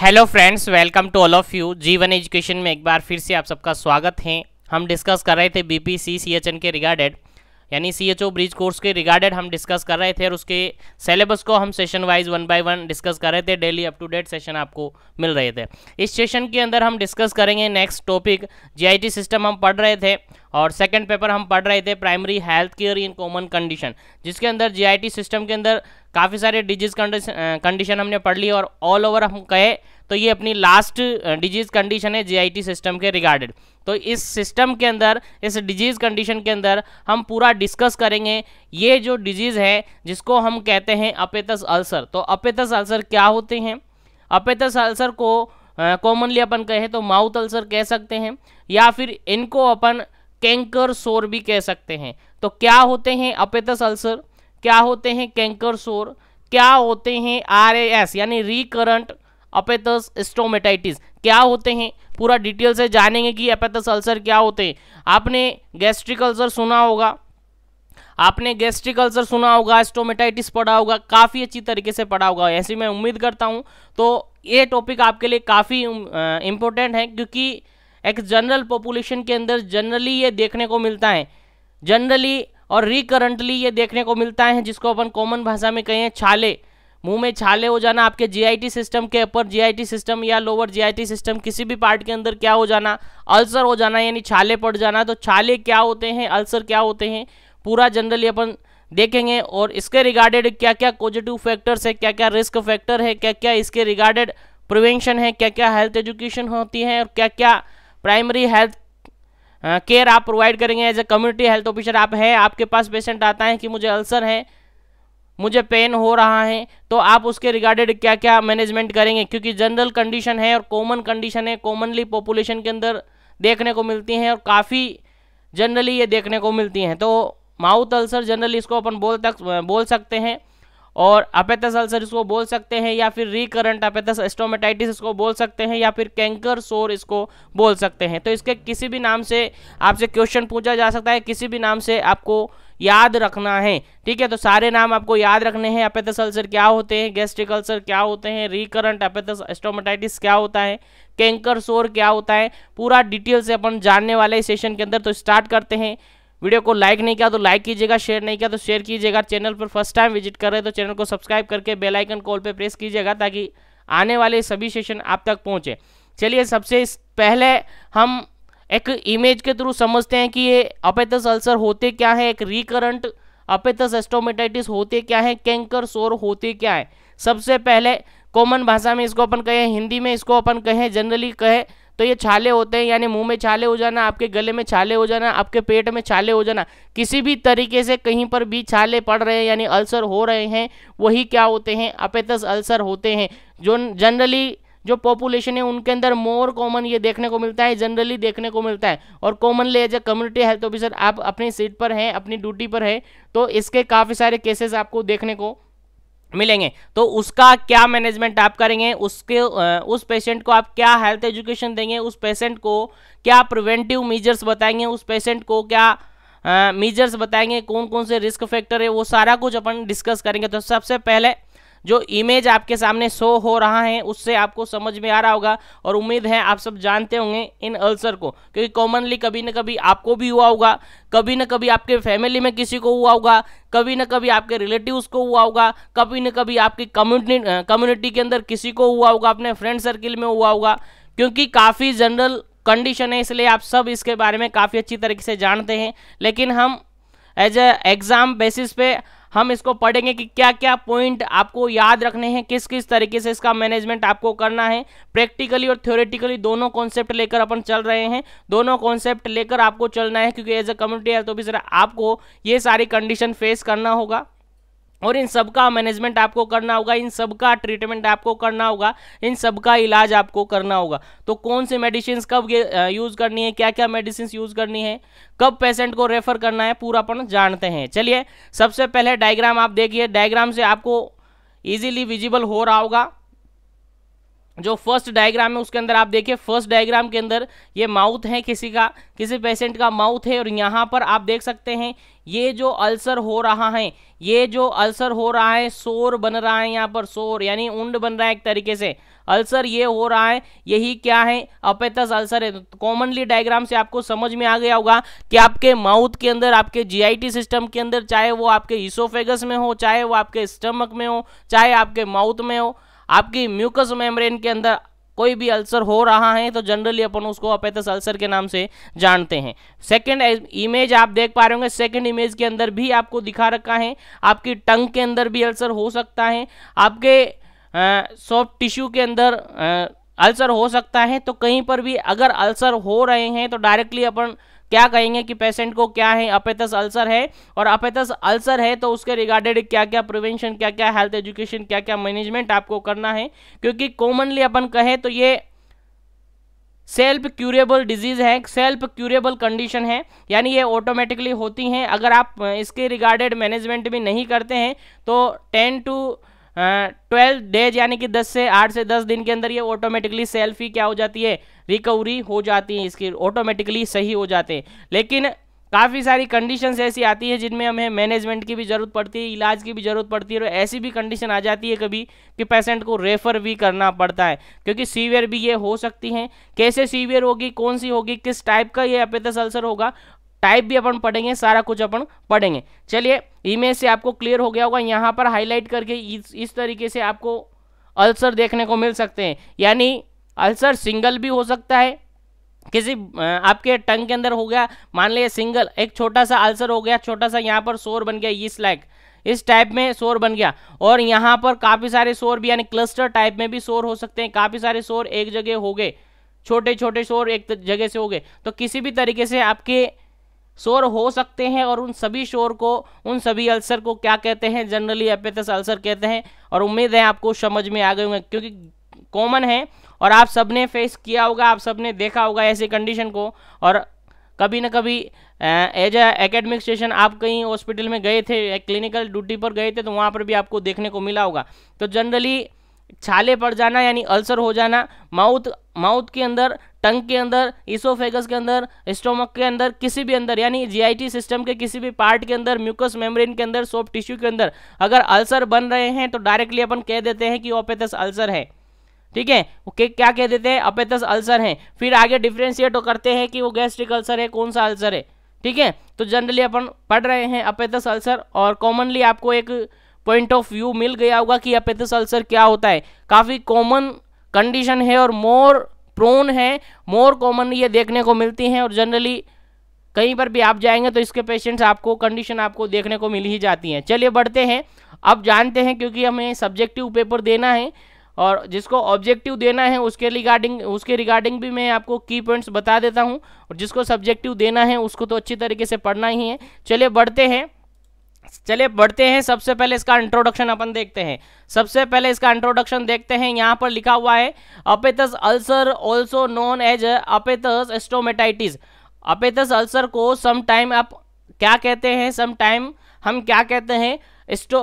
hello friends welcome to all of you Jeevan education में एक बार फिर से आप सबका स्वागत है हम डिस्कस कर रहे थे सीएचएन के रिगार्डेड यानी C H O bridge course के रिगार्डेड हम डिस्कस कर रहे थे और उसके सिलेबस को हम session wise one by one discuss कर रहे थे daily up to date session आपको मिल रहे थे इस सेशन के अंदर हम डिस्कस करेंगे नेक्स्ट टॉपिक जीआईटी सिस्टम हम पढ़ रहे थे और सेकेंड पेपर हम पढ़ रहे थे primary health care in common condition जिसके अंदर जी सिस्टम के अंदर काफ़ी सारे डिजीज कंडीशन हमने पढ़ ली और ऑल ओवर हम कहे तो ये अपनी लास्ट डिजीज कंडीशन है जीआईटी सिस्टम के रिगार्डेड तो इस सिस्टम के अंदर इस डिजीज़ कंडीशन के अंदर हम पूरा डिस्कस करेंगे ये जो डिजीज़ है जिसको हम कहते हैं अपेतस अल्सर तो अपेतस अल्सर क्या होते हैं अपेतस अल्सर को कॉमनली अपन कहें तो माउथ अल्सर कह सकते हैं या फिर इनको अपन कैंकर सोर भी कह सकते हैं तो क्या होते हैं अपेतस अल्सर क्या होते हैं कैंकर सोर क्या होते हैं आर यानी रिकरंट अपेथस स्टोमेटाइटिस क्या होते हैं पूरा डिटेल से जानेंगे कि अपेथस अल्सर क्या होते हैं आपने गैस्ट्रिक अल्सर सुना होगा आपने गैस्ट्रिक अल्सर सुना होगा स्टोमेटाइटिस पढ़ा होगा काफ़ी अच्छी तरीके से पढ़ा होगा ऐसी मैं उम्मीद करता हूँ तो ये टॉपिक आपके लिए काफ़ी इम्पोर्टेंट है क्योंकि एक जनरल पॉपुलेशन के अंदर जनरली ये देखने को मिलता है जनरली और रिकरेंटली ये देखने को मिलता है जिसको अपन कॉमन भाषा में कहें छाले मुंह में छाले हो जाना आपके जीआईटी सिस्टम के अपर जीआईटी सिस्टम या लोअर जीआईटी सिस्टम किसी भी पार्ट के अंदर क्या हो जाना अल्सर हो जाना यानी छाले पड़ जाना तो छाले क्या होते हैं अल्सर क्या होते हैं पूरा जनरली अपन देखेंगे और इसके रिगार्डेड क्या क्या पॉजिटिव फैक्टर्स है क्या क्या रिस्क फैक्टर है क्या क्या इसके रिगार्डेड प्रिवेंशन है क्या क्या हेल्थ एजुकेशन होती है और क्या क्या प्राइमरी हेल्थ केयर आप प्रोवाइड करेंगे as a community health officer आप हैं आपके पास पेशेंट आता है कि मुझे अल्सर है मुझे पेन हो रहा है तो आप उसके रिगार्डेड क्या क्या मैनेजमेंट करेंगे क्योंकि जनरल कंडीशन है और कॉमन कंडीशन है कॉमनली पॉपुलेशन के अंदर देखने को मिलती हैं और काफ़ी जनरली ये देखने को मिलती हैं तो माउथ अल्सर जनरली इसको अपन बोल तक बोल सकते हैं और अपेथस अल्सर इसको बोल सकते हैं या फिर रिकरेंट अपेथस एस्टोमेटाइटिस इसको बोल सकते हैं या फिर कैंकर सोर इसको बोल सकते हैं तो इसके किसी भी नाम से आपसे क्वेश्चन पूछा जा सकता है किसी भी नाम से आपको याद रखना है ठीक है तो सारे नाम आपको याद रखने हैं अपेथस अल्सर क्या होते हैं गैस्ट्रिक अल्सर क्या होते हैं रिकरेंट अपेथस एस्टोमेटाइटिस क्या होता है कैंकर सोर क्या होता है पूरा डिटेल से अपन जानने वाले सेशन के अंदर तो स्टार्ट करते हैं वीडियो को लाइक नहीं किया तो लाइक कीजिएगा शेयर नहीं किया तो शेयर कीजिएगा चैनल पर फर्स्ट टाइम विजिट कर रहे हैं तो चैनल को सब्सक्राइब करके बेल आइकन कॉल पे प्रेस कीजिएगा ताकि आने वाले सभी सेशन आप तक पहुंचे चलिए सबसे पहले हम एक इमेज के थ्रू समझते हैं कि ये अपेथस अल्सर होते क्या है एक रिकरंट अपेथस एस्टोमेटाइटिस होते क्या है कैंकर सोर होते क्या है सबसे पहले कॉमन भाषा में इसको अपन कहें हिंदी में इसको अपन कहें जनरली कहें तो ये छाले होते हैं यानी मुंह में छाले हो जाना आपके गले में छाले हो जाना आपके पेट में छाले हो जाना किसी भी तरीके से कहीं पर भी छाले पड़ रहे हैं यानी अल्सर हो रहे हैं वही क्या होते हैं अपेतस अल्सर होते हैं जो जनरली जो पॉपुलेशन है उनके अंदर मोर कॉमन ये देखने को मिलता है जनरली देखने को मिलता है और commonly as a community health officer आप अपनी सीट पर हैं अपनी ड्यूटी पर है तो इसके काफ़ी सारे केसेस आपको देखने को मिलेंगे तो उसका क्या मैनेजमेंट आप करेंगे उसके उस पेशेंट को आप क्या हेल्थ एजुकेशन देंगे उस पेशेंट को क्या प्रिवेंटिव मेजर्स बताएंगे उस पेशेंट को क्या मेजर्स बताएंगे कौन कौन से रिस्क फैक्टर है वो सारा कुछ अपन डिस्कस करेंगे तो सबसे पहले जो इमेज आपके सामने शो हो रहा है उससे आपको समझ में आ रहा होगा और उम्मीद है आप सब जानते होंगे इन अल्सर को क्योंकि कॉमनली कभी ना कभी आपको भी हुआ होगा कभी ना कभी आपके फैमिली में किसी को हुआ होगा कभी ना कभी आपके रिलेटिव्स को हुआ होगा कभी ना कभी आपकी कम्युनिटी कम्युनिटी के अंदर किसी को हुआ होगा अपने फ्रेंड सर्किल में हुआ होगा क्योंकि काफ़ी जनरल कंडीशन है इसलिए आप सब इसके बारे में काफ़ी अच्छी तरीके से जानते हैं लेकिन हम एज एग्ज़ाम बेसिस पे हम इसको पढ़ेंगे कि क्या क्या पॉइंट आपको याद रखने हैं किस किस तरीके से इसका मैनेजमेंट आपको करना है प्रैक्टिकली और थ्योरेटिकली दोनों कॉन्सेप्ट लेकर अपन चल रहे हैं दोनों कॉन्सेप्ट लेकर आपको चलना है क्योंकि as a community health officer आपको ये सारी कंडीशन फेस करना होगा और इन सब का मैनेजमेंट आपको करना होगा इन सब का ट्रीटमेंट आपको करना होगा इन सब का इलाज आपको करना होगा तो कौन से मेडिसिन कब यूज़ करनी है क्या क्या मेडिसिन यूज़ करनी है कब पेशेंट को रेफर करना है पूरा अपन जानते हैं चलिए सबसे पहले डायग्राम आप देखिए डायग्राम से आपको ईजिली विजिबल हो रहा होगा जो फर्स्ट डायग्राम है उसके अंदर आप देखिए फर्स्ट डायग्राम के अंदर ये माउथ है किसी का किसी पेशेंट का माउथ है और यहाँ पर आप देख सकते हैं ये जो अल्सर हो रहा है ये जो अल्सर हो रहा है सोर बन रहा है यहाँ पर सोर यानी उंड बन रहा है एक तरीके से अल्सर ये हो रहा है यही क्या है अपेतस अल्सर है कॉमनली डायग्राम से आपको समझ में आ गया होगा कि आपके माउथ के अंदर आपके जीआईटी सिस्टम के अंदर चाहे वो आपके इसोफेगस में हो चाहे वो आपके स्टमक में हो चाहे आपके माउथ में हो आपकी म्यूकस मेम्ब्रेन के अंदर कोई भी अल्सर हो रहा है तो जनरली अपन उसको अपेथस अल्सर के नाम से जानते हैं सेकंड इमेज आप देख पा रहे होंगे सेकंड इमेज के अंदर भी आपको दिखा रखा है आपकी टंग के अंदर भी अल्सर हो सकता है आपके सॉफ्ट टिश्यू के अंदर आ, अल्सर हो सकता है तो कहीं पर भी अगर अल्सर हो रहे हैं तो डायरेक्टली अपन क्या कहेंगे कि पेशेंट को क्या है अपेतस अल्सर है और अपेतस अल्सर है तो उसके रिगार्डेड क्या क्या प्रिवेंशन क्या क्या हेल्थ एजुकेशन क्या क्या मैनेजमेंट आपको करना है क्योंकि कॉमनली अपन कहें तो ये सेल्फ क्यूरेबल डिजीज़ है सेल्फ क्यूरेबल कंडीशन है यानी ये ऑटोमेटिकली होती हैं अगर आप इसके रिगार्डेड मैनेजमेंट भी नहीं करते हैं तो टेन टू ट्वेल्व डेज यानी कि दस से आठ से दस दिन के अंदर ये ऑटोमेटिकली सेल्फ ही क्या हो जाती है रिकवरी हो जाती है इसकी ऑटोमेटिकली सही हो जाते हैं लेकिन काफ़ी सारी कंडीशंस ऐसी आती है जिनमें हमें मैनेजमेंट की भी ज़रूरत पड़ती है इलाज की भी ज़रूरत पड़ती है और ऐसी भी कंडीशन आ जाती है कभी कि पेशेंट को रेफ़र भी करना पड़ता है क्योंकि सीवियर भी ये हो सकती हैं कैसे सीवियर होगी कौन सी होगी किस टाइप का ये अपेतस अल्सर होगा टाइप भी अपन पढ़ेंगे सारा कुछ अपन पढ़ेंगे चलिए इमेज से आपको क्लियर हो गया होगा यहाँ पर हाईलाइट करके इस, इस तरीके से आपको अल्सर देखने को मिल सकते हैं यानी अल्सर सिंगल भी हो सकता है किसी आपके टंग के अंदर हो गया मान लिया सिंगल एक छोटा सा अल्सर हो गया छोटा सा यहाँ पर शोर बन गया इस लाइक इस टाइप में शोर बन गया और यहाँ पर काफ़ी सारे शोर भी यानी क्लस्टर टाइप में भी शोर हो सकते हैं काफ़ी सारे शोर एक जगह हो गए छोटे छोटे शोर एक जगह से हो गए तो किसी भी तरीके से आपके शोर हो सकते हैं और उन सभी शोर को उन सभी अल्सर को क्या कहते हैं जनरली एपेथस अल्सर कहते हैं और उम्मीद है आपको समझ में आ गए होंगे क्योंकि कॉमन है और आप सबने फेस किया होगा आप सबने देखा होगा ऐसी कंडीशन को और कभी ना कभी एज ए एकेडमिक स्टेशन आप कहीं हॉस्पिटल में गए थे क्लिनिकल ड्यूटी पर गए थे तो वहाँ पर भी आपको देखने को मिला होगा तो जनरली छाले पड़ जाना यानी अल्सर हो जाना माउथ माउथ के अंदर टंग के अंदर इसोफेगस के अंदर स्टोमक के अंदर किसी भी अंदर यानी जीआईटी सिस्टम के किसी भी पार्ट के अंदर म्यूकस मेम्ब्रेन के अंदर सॉफ्ट टिश्यू के अंदर अगर अल्सर बन रहे हैं तो डायरेक्टली अपन कह देते हैं कि ओपेथस अल्सर है ठीक है ओके क्या कह देते हैं अपेथस अल्सर है फिर आगे डिफ्रेंशिएट करते हैं कि वो गैस्ट्रिक अल्सर है कौन सा अल्सर है ठीक है तो जनरली अपन पढ़ रहे हैं अपेथस अल्सर और कॉमनली आपको एक पॉइंट ऑफ व्यू मिल गया होगा कि अपेथस अल्सर क्या होता है काफ़ी कॉमन कंडीशन है और मोर प्रोन है मोर कॉमन ये देखने को मिलती हैं और जनरली कहीं पर भी आप जाएंगे तो इसके पेशेंट्स आपको कंडीशन आपको देखने को मिल ही जाती हैं चलिए बढ़ते हैं अब जानते हैं क्योंकि हमें सब्जेक्टिव पेपर देना है और जिसको ऑब्जेक्टिव देना है उसके रिगार्डिंग उसके रिगार्डिंग भी मैं आपको की पॉइंट्स बता देता हूँ और जिसको सब्जेक्टिव देना है उसको तो अच्छी तरीके से पढ़ना ही है चलिए बढ़ते हैं चलिए बढ़ते हैं सबसे पहले इसका इंट्रोडक्शन अपन देखते हैं सबसे पहले इसका इंट्रोडक्शन देखते हैं यहाँ पर लिखा हुआ है aphthous ulcer also known as aphthous stomatitis aphthous ulcer को सम टाइम आप क्या कहते हैं सम टाइम हम क्या कहते हैं एस्टो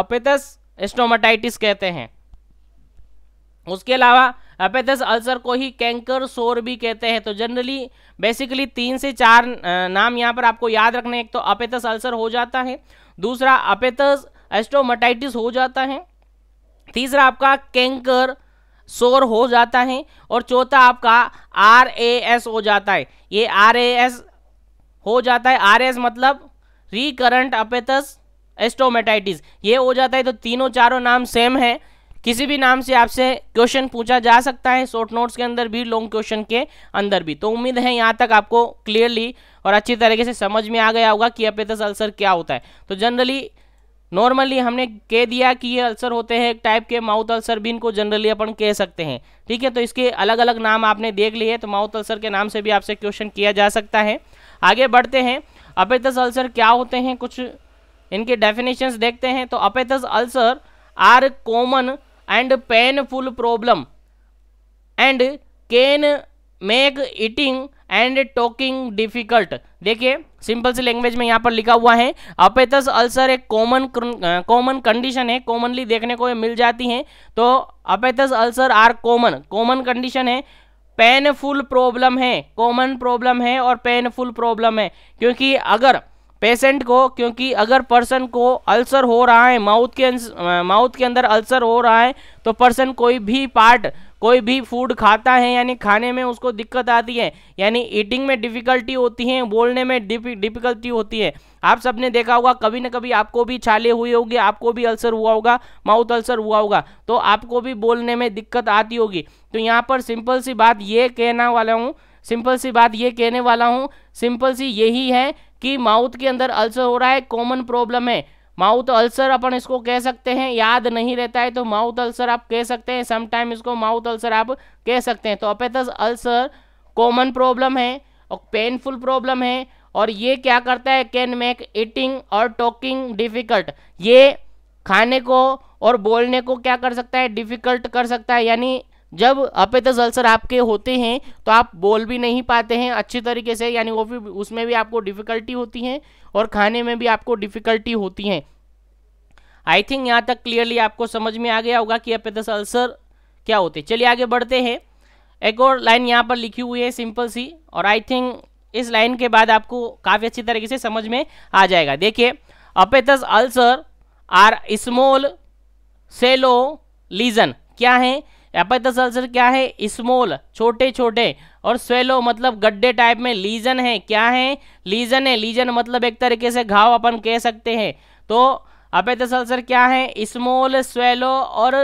अपेतस एस्टोमेटाइटिस कहते हैं उसके अलावा अपेथस अल्सर को ही कैंकर सोर भी कहते हैं तो जनरली बेसिकली तीन से चार नाम यहाँ पर आपको याद रखने एक तो अपेथस अल्सर हो जाता है दूसरा अपेथस एस्टोमेटाइटिस हो जाता है तीसरा आपका कैंकर सोर हो जाता है और चौथा आपका आर ए एस हो जाता है ये आर ए एस हो जाता है आर एस मतलब रिकरेंट अपेथस एस्टोमेटाइटिस ये हो जाता है तो तीनों चारों नाम सेम है किसी भी नाम से आपसे क्वेश्चन पूछा जा सकता है शॉर्ट नोट्स के अंदर भी लॉन्ग क्वेश्चन के अंदर भी तो उम्मीद है यहाँ तक आपको क्लियरली और अच्छी तरीके से समझ में आ गया होगा कि अपेतस अल्सर क्या होता है तो जनरली नॉर्मली हमने कह दिया कि ये अल्सर होते हैं एक टाइप के माउथ अल्सर भी इनको जनरली अपन कह सकते हैं ठीक है तो इसके अलग अलग नाम आपने देख लिए तो माउथ अल्सर के नाम से भी आपसे क्वेश्चन किया जा सकता है आगे बढ़ते हैं अपेतस अल्सर क्या होते हैं कुछ इनके डेफिनेशंस देखते हैं तो aphthous ulcer are common and painful problem and can make eating and talking difficult देखिए सिंपल सी लैंग्वेज में यहाँ पर लिखा हुआ है अपेतस अल्सर एक कॉमन कॉमन कंडीशन है कॉमनली देखने को मिल जाती हैं तो aphthous ulcer are common common condition है पेनफुल प्रॉब्लम है कॉमन प्रॉब्लम है और पेनफुल प्रॉब्लम है क्योंकि अगर पेशेंट को क्योंकि अगर पर्सन को अल्सर हो रहा है माउथ के माउथ के अंदर अल्सर हो रहा है तो पर्सन कोई भी पार्ट कोई भी फूड खाता है यानी खाने में उसको दिक्कत आती है यानी ईटिंग में डिफ़िकल्टी होती है बोलने में डिफ़िकल्टी होती है आप सबने देखा होगा कभी ना कभी आपको भी छाले हुए होंगे आपको भी अल्सर हुआ होगा माउथ अल्सर हुआ होगा तो आपको भी बोलने में दिक्कत आती होगी तो यहाँ पर सिंपल सी बात ये कहना वाला हूँ सिंपल सी बात ये कहने वाला हूँ सिंपल सी यही है कि माउथ के अंदर अल्सर हो रहा है कॉमन प्रॉब्लम है माउथ अल्सर अपन इसको कह सकते हैं याद नहीं रहता है तो माउथ अल्सर आप कह सकते हैं समटाइम इसको माउथ अल्सर आप कह सकते हैं तो अपेथस अल्सर कॉमन प्रॉब्लम है और पेनफुल प्रॉब्लम है और ये क्या करता है कैन मेक ईटिंग और टॉकिंग डिफ़िकल्ट ये खाने को और बोलने को क्या कर सकता है डिफ़िकल्ट कर सकता है यानी जब अपेतस अल्सर आपके होते हैं तो आप बोल भी नहीं पाते हैं अच्छी तरीके से यानी वो भी उसमें भी आपको डिफ़िकल्टी होती है और खाने में भी आपको डिफ़िकल्टी होती है आई थिंक यहाँ तक क्लियरली आपको समझ में आ गया होगा कि अपेतस अल्सर क्या होते चलिए आगे बढ़ते हैं एक और लाइन यहाँ पर लिखी हुई है सिंपल सी और आई थिंक इस लाइन के बाद आपको काफ़ी अच्छी तरीके से समझ में आ जाएगा देखिए aphthous ulcer are small shallow lesion क्या है एपैथस अल्सर क्या है स्मॉल छोटे छोटे और स्वेलो मतलब गड्ढे टाइप में लीजन है क्या है लीजन है लीजन मतलब एक तरीके से घाव अपन कह सकते हैं तो अपेथस अल्सर क्या है स्मॉल स्वेलो और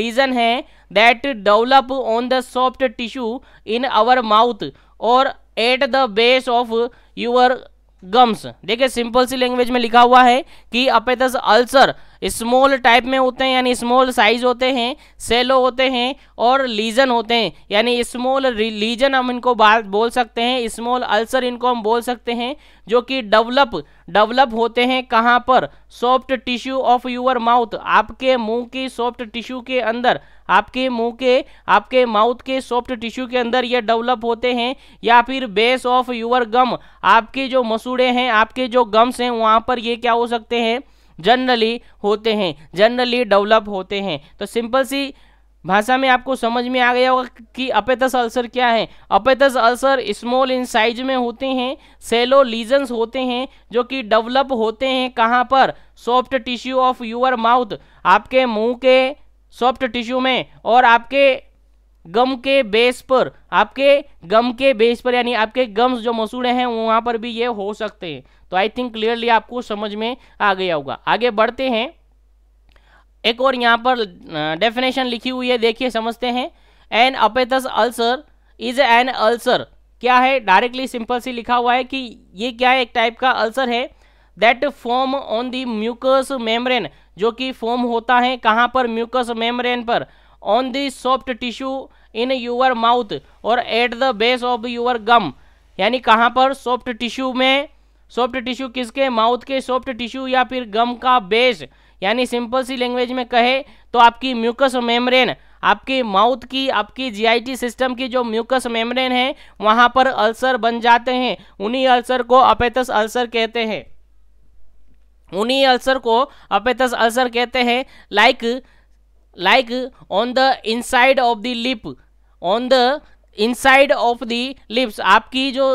लीजन है that develop on the soft tissue in our mouth और at the base of your gums देखिए सिंपल सी लैंग्वेज में लिखा हुआ है कि अपेथस अल्सर स्मॉल टाइप में होते हैं यानी स्मॉल साइज होते हैं सेलो होते हैं और लीजन होते हैं यानी स्मॉल लीजन हम इनको बोल सकते हैं स्मॉल अल्सर इनको हम बोल सकते हैं जो कि डेवलप डेवलप होते हैं कहाँ पर soft tissue of your mouth आपके मुंह की सॉफ्ट टिश्यू के अंदर आपके मुंह के आपके माउथ के सॉफ्ट टिश्यू के अंदर ये डेवलप होते हैं या फिर बेस ऑफ यूर गम आपके जो मसूड़े हैं आपके जो गम्स हैं वहाँ पर ये क्या हो सकते हैं जनरली होते हैं जनरली डेवलप होते हैं तो सिंपल सी भाषा में आपको समझ में आ गया होगा कि अपेतस अल्सर क्या है aphthous ulcer small in size में होते हैं सेलो लीजन्स होते हैं जो कि डेवलप होते हैं कहाँ पर soft tissue of your mouth आपके मुंह के सॉफ्ट टिश्यू में और आपके गम के बेस पर आपके गम के बेस पर यानी आपके गम्स जो मसूड़े हैं वहाँ पर भी ये हो सकते हैं तो आई थिंक क्लियरली आपको समझ में आ गया होगा आगे बढ़ते हैं एक और यहाँ पर डेफिनेशन लिखी हुई है देखिए समझते हैं an aphthous ulcer is an ulcer क्या है डायरेक्टली सिंपल सी लिखा हुआ है कि ये क्या है एक टाइप का अल्सर है that form on the mucous membrane जो कि फॉर्म होता है कहाँ पर म्यूकस मेम्ब्रेन पर on the soft tissue in your mouth और at the base of your gum यानी कहाँ पर सॉफ्ट टिश्यू में सॉफ्ट टिश्यू किसके माउथ के सॉफ्ट टिश्यू या फिर गम का बेस यानी सिंपल सी लैंग्वेज में कहे तो आपकी म्यूकस मेम्ब्रेन आपके माउथ की आपकी जीआईटी सिस्टम की जो म्यूकस मेम्ब्रेन है वहां पर अल्सर बन जाते हैं उन्हीं अल्सर को अपेतस अल्सर कहते हैं उन्हीं अल्सर को अपेतस अल्सर कहते हैं like like on the inside of the lip on the inside of the lips आपकी जो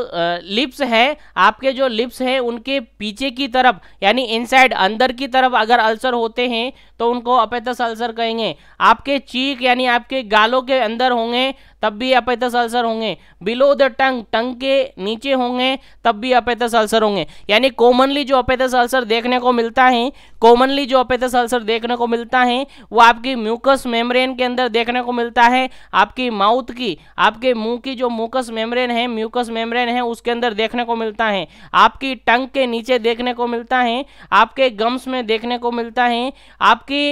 लिप्स uh, है आपके जो लिप्स हैं उनके पीछे की तरफ यानी इनसाइड अंदर की तरफ अगर अल्सर होते हैं तो उनको अपेतस अल्सर कहेंगे आपके चीक यानी आपके गालों के अंदर होंगे तब भी अपैतस अल्सर होंगे बिलो द टंग टंग के नीचे होंगे तब भी अपैतस अल्सर होंगे यानी कॉमनली जो अपैतस अल्सर देखने को मिलता है कॉमनली जो अपैतस अल्सर देखने को मिलता है वो आपकी म्यूकस मेम्ब्रेन के अंदर देखने को मिलता है आपकी माउथ की आपके मुंह की जो म्यूकस मेम्ब्रेन है म्यूकस मेम्ब्रेन है उसके अंदर देखने को मिलता है आपकी टंग के नीचे देखने को मिलता है आपके गम्स में देखने को मिलता है आपकी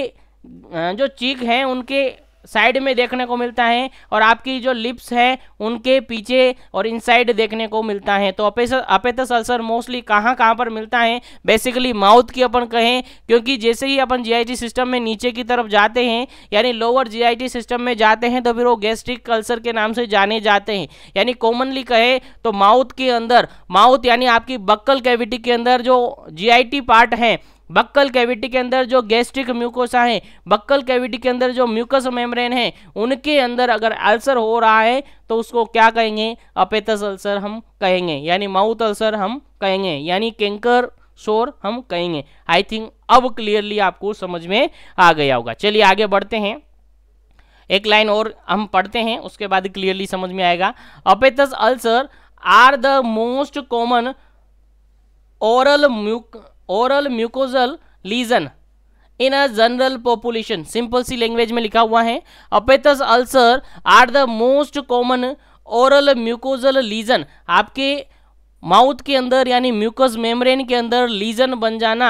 जो चीक है उनके साइड में देखने को मिलता है और आपकी जो लिप्स हैं उनके पीछे और इनसाइड देखने को मिलता है तो अपेथस अल्सर मोस्टली कहाँ कहाँ पर मिलता है बेसिकली माउथ की अपन कहें क्योंकि जैसे ही अपन जीआईटी सिस्टम में नीचे की तरफ जाते हैं यानी लोअर जीआईटी सिस्टम में जाते हैं तो फिर वो गैस्ट्रिक अल्सर के नाम से जाने जाते हैं यानी कॉमनली कहे तो माउथ के अंदर माउथ यानी आपकी बक्कल कैविटी के अंदर जो जी पार्ट है बक्कल कैविटी के अंदर जो गैस्ट्रिक म्यूकोसा है बक्कल कैविटी के अंदर जो म्यूकस मेम्ब्रेन है उनके अंदर अगर अल्सर हो रहा है तो उसको क्या कहेंगे अपेतस अल्सर हम कहेंगे यानी माउथ अल्सर हम कहेंगे यानी कैंकर शोर हम कहेंगे आई थिंक अब क्लियरली आपको समझ में आ गया होगा चलिए आगे बढ़ते हैं एक लाइन और हम पढ़ते हैं उसके बाद क्लियरली समझ में आएगा aphthous ulcer are the most common oral muco oral mucosal lesion in a general population simple सी लैंग्वेज में लिखा हुआ है aphthous ulcer are the most common oral mucosal lesion आपके माउथ के अंदर यानी म्यूकस मेम्ब्रेन के अंदर लीजन बन जाना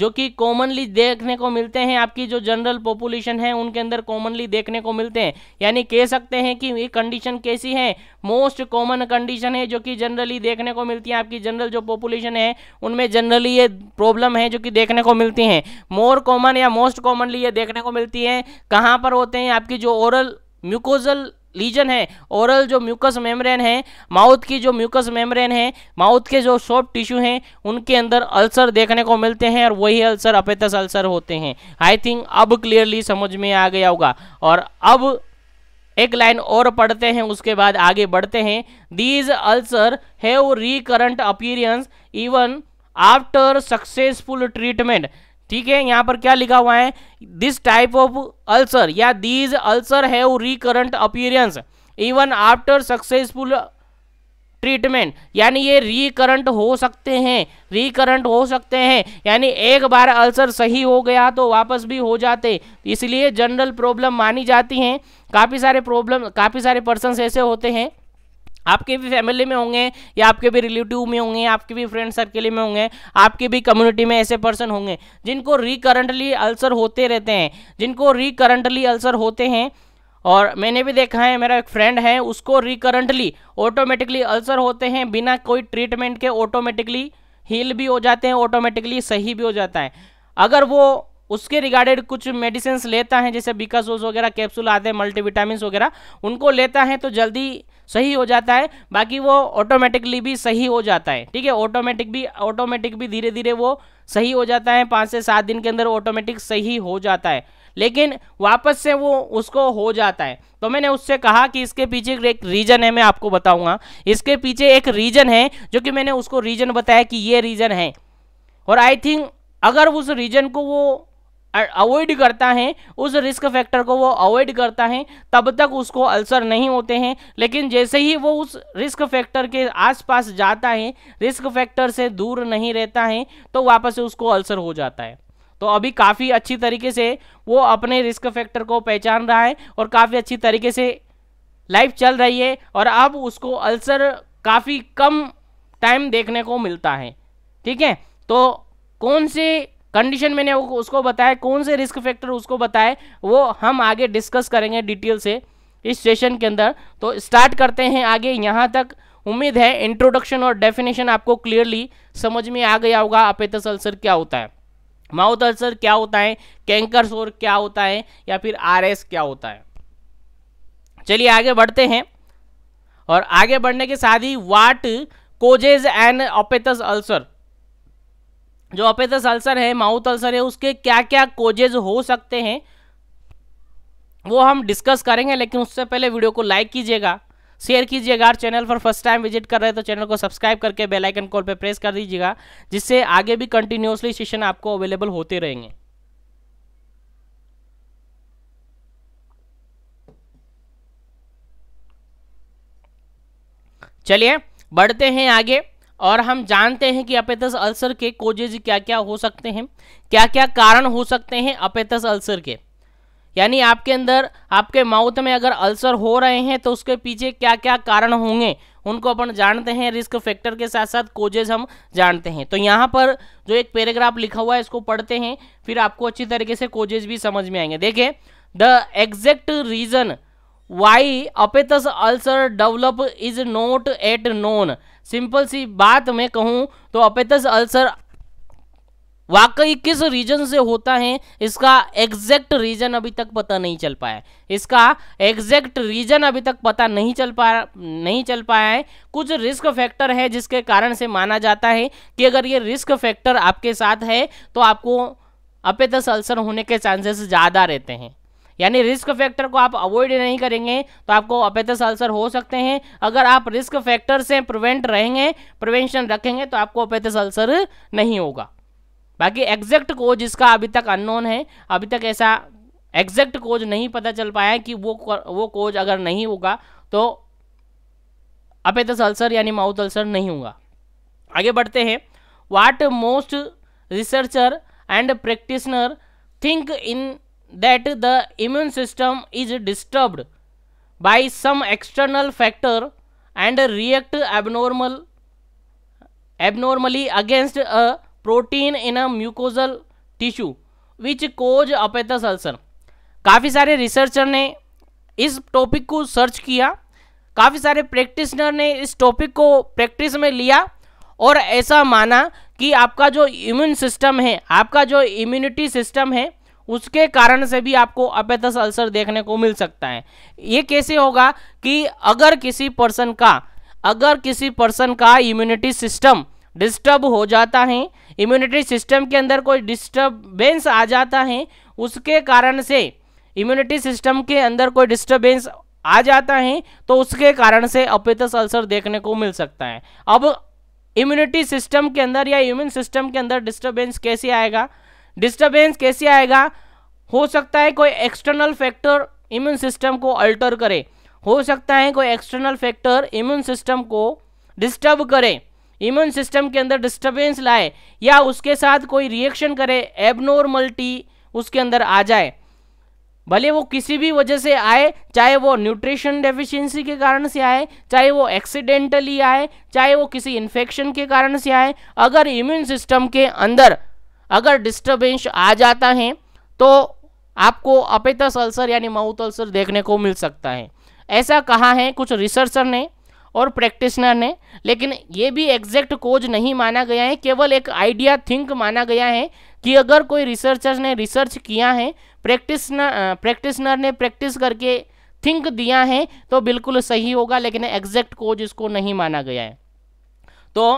जो कि कॉमनली देखने को मिलते हैं आपकी जो जनरल पॉपुलेशन है उनके अंदर कॉमनली देखने को मिलते हैं यानी कह सकते हैं कि ये कंडीशन कैसी है मोस्ट कॉमन कंडीशन है जो कि जनरली देखने को मिलती है आपकी जनरल जो पॉपुलेशन है उनमें जनरली ये प्रॉब्लम है जो कि देखने को मिलती हैं मोर कॉमन या मोस्ट कॉमनली ये देखने को मिलती है कहाँ पर होते हैं आपकी जो ओरल म्यूकोजल लीजन है ओरल जो म्यूकस मेम्ब्रेन है माउथ की जो म्यूकस मेम्ब्रेन है माउथ के जो सॉफ्ट टिश्यू हैं उनके अंदर अल्सर देखने को मिलते हैं और वही अल्सर अपेतस अल्सर होते हैं आई थिंक अब क्लियरली समझ में आ गया होगा और अब एक लाइन और पढ़ते हैं उसके बाद आगे बढ़ते हैं these ulcer have recurrent appearance even after successful treatment ठीक है यहाँ पर क्या लिखा हुआ है दिस टाइप ऑफ अल्सर या these ulcer have recurrent appearance even after successful treatment यानी ये रिकरंट हो सकते हैं रिकरंट हो सकते हैं यानी एक बार अल्सर सही हो गया तो वापस भी हो जाते इसलिए जनरल प्रॉब्लम मानी जाती हैं काफ़ी सारे प्रॉब्लम काफ़ी सारे पर्सनस ऐसे होते हैं आपके भी फैमिली में होंगे या आपके भी रिलेटिव में होंगे आपके भी फ्रेंड सर्किल में होंगे आपके भी कम्युनिटी में ऐसे पर्सन होंगे जिनको रिकरेंटली अल्सर होते रहते हैं जिनको रिकरेंटली अल्सर होते हैं और मैंने भी देखा है मेरा एक फ्रेंड है उसको रिकरेंटली ऑटोमेटिकली अल्सर होते हैं बिना कोई ट्रीटमेंट के ऑटोमेटिकली हील भी हो जाते हैं ऑटोमेटिकली सही भी हो जाता है अगर वो उसके रिगार्डेड कुछ मेडिसिन लेता है जैसे सोस वगैरह कैप्सूल आते हैं मल्टीविटामिन वगैरह उनको लेता है तो जल्दी सही हो जाता है बाकी वो ऑटोमेटिकली भी सही हो जाता है ठीक है ऑटोमेटिक भी ऑटोमेटिक भी धीरे धीरे वो सही हो जाता है पाँच से सात दिन के अंदर ऑटोमेटिक सही हो जाता है लेकिन वापस से वो उसको हो जाता है तो मैंने उससे कहा कि इसके पीछे एक रीज़न है मैं आपको बताऊंगा इसके पीछे एक रीज़न है जो कि मैंने उसको रीज़न बताया कि ये रीज़न है और आई थिंक अगर उस रीज़न को वो अवॉइड करता है उस रिस्क फैक्टर को वो अवॉइड करता है तब तक उसको अल्सर नहीं होते हैं लेकिन जैसे ही वो उस रिस्क फैक्टर के आसपास जाता है रिस्क फैक्टर से दूर नहीं रहता है तो वापस से उसको अल्सर हो जाता है तो अभी काफ़ी अच्छी तरीके से वो अपने रिस्क फैक्टर को पहचान रहा है और काफ़ी अच्छी तरीके से लाइफ चल रही है और अब उसको अल्सर काफ़ी कम टाइम देखने को मिलता है ठीक है तो कौन से कंडीशन मैंने उसको बताया कौन से रिस्क फैक्टर उसको बताए वो हम आगे डिस्कस करेंगे डिटेल से इस सेशन के अंदर तो स्टार्ट करते हैं आगे यहाँ तक उम्मीद है इंट्रोडक्शन और डेफिनेशन आपको क्लियरली समझ में आ गया होगा अपेतस अल्सर क्या होता है माउथ अल्सर क्या होता है कैंकर सोर क्या होता है या फिर आरएस क्या होता है चलिए आगे बढ़ते हैं और आगे बढ़ने के साथ ही what causes and aphthous ulcer जो अपेथस अल्सर है माउथ अल्सर है उसके क्या क्या कोजेज हो सकते हैं वो हम डिस्कस करेंगे लेकिन उससे पहले वीडियो को लाइक कीजिएगा शेयर कीजिएगा और चैनल पर फर्स्ट टाइम विजिट कर रहे हैं तो चैनल को सब्सक्राइब करके बेल आइकन कॉल पर प्रेस कर दीजिएगा जिससे आगे भी कंटिन्यूसली सेशन आपको अवेलेबल होते रहेंगे चलिए बढ़ते हैं आगे और हम जानते हैं कि अपेथस अल्सर के कोजेज क्या क्या हो सकते हैं क्या क्या कारण हो सकते हैं अपेथस अल्सर के यानी आपके अंदर आपके माउथ में अगर अल्सर हो रहे हैं तो उसके पीछे क्या क्या कारण होंगे उनको अपन जानते हैं रिस्क फैक्टर के साथ साथ कोजेज हम जानते हैं तो यहाँ पर जो एक पैराग्राफ लिखा हुआ है इसको पढ़ते हैं फिर आपको अच्छी तरीके से कोजेज भी समझ में आएंगे देखिए the exact reason why aphthous ulcer develop is not yet known simple सी बात मैं कहूँ तो अपेतस अल्सर वाकई किस रीजन से होता है इसका एग्जैक्ट रीजन अभी तक पता नहीं चल पाया इसका एग्जैक्ट रीजन अभी तक पता नहीं चल पा नहीं चल पाया है कुछ रिस्क फैक्टर है जिसके कारण से माना जाता है कि अगर ये रिस्क फैक्टर आपके साथ है तो आपको अपेतस अल्सर होने के चांसेस ज़्यादा रहते हैं यानी रिस्क फैक्टर को आप अवॉइड नहीं करेंगे तो आपको अपेतस अल्सर हो सकते हैं अगर आप रिस्क फैक्टर से प्रिवेंट रहेंगे प्रिवेंशन रखेंगे तो आपको अपेतस अल्सर नहीं होगा बाकी एग्जैक्ट कोज इसका अभी तक अननोन है अभी तक ऐसा एग्जैक्ट कोज नहीं पता चल पाया कि वो वो कोज अगर नहीं होगा तो अपेतस अल्सर यानी माउथ अल्सर नहीं होगा आगे बढ़ते हैं what most researcher and practitioner think in that the immune system is disturbed by some external factor and react abnormal abnormally against a protein in a mucosal tissue which cause aphthous ulcer काफ़ी सारे researcher ने इस topic को search किया काफ़ी सारे practitioner ने इस टॉपिक को प्रैक्टिस में लिया और ऐसा माना कि आपका जो इम्यून सिस्टम है आपका जो इम्यूनिटी सिस्टम है उसके कारण से भी आपको अपेथस अल्सर देखने को मिल सकता है ये कैसे होगा कि अगर किसी पर्सन का अगर किसी पर्सन का इम्यूनिटी सिस्टम डिस्टर्ब हो जाता है इम्यूनिटी सिस्टम के अंदर कोई डिस्टर्बेंस आ जाता है उसके कारण से इम्यूनिटी सिस्टम के अंदर कोई डिस्टर्बेंस आ जाता है तो उसके कारण से अपेतस अल्सर देखने को मिल सकता है अब इम्यूनिटी सिस्टम के अंदर या इम्यून सिस्टम के अंदर डिस्टर्बेंस कैसे आएगा डिस्टर्बेंस कैसे आएगा हो सकता है कोई एक्सटर्नल फैक्टर इम्यून सिस्टम को अल्टर करे हो सकता है कोई एक्सटर्नल फैक्टर इम्यून सिस्टम को डिस्टर्ब करे इम्यून सिस्टम के अंदर डिस्टर्बेंस लाए या उसके साथ कोई रिएक्शन करे एबनॉर्मलिटी उसके अंदर आ जाए भले वो किसी भी वजह से आए चाहे वो न्यूट्रिशन डेफिशिएंसी के कारण से आए चाहे वो एक्सीडेंटली आए चाहे वो किसी इन्फेक्शन के कारण से आए अगर इम्यून सिस्टम के अंदर अगर डिस्टर्बेंस आ जाता है तो आपको अपेतस अल्सर यानी माउथ अल्सर देखने को मिल सकता है ऐसा कहा है कुछ रिसर्चर ने और प्रैक्टिशनर ने लेकिन ये भी एग्जैक्ट कोज नहीं माना गया है केवल एक आइडिया थिंक माना गया है कि अगर कोई रिसर्चर ने रिसर्च किया है प्रैक्टिसनर प्रैक्टिसनर ने प्रैक्टिस करके थिंक दिया है तो बिल्कुल सही होगा लेकिन एग्जैक्ट कोज इसको नहीं माना गया है तो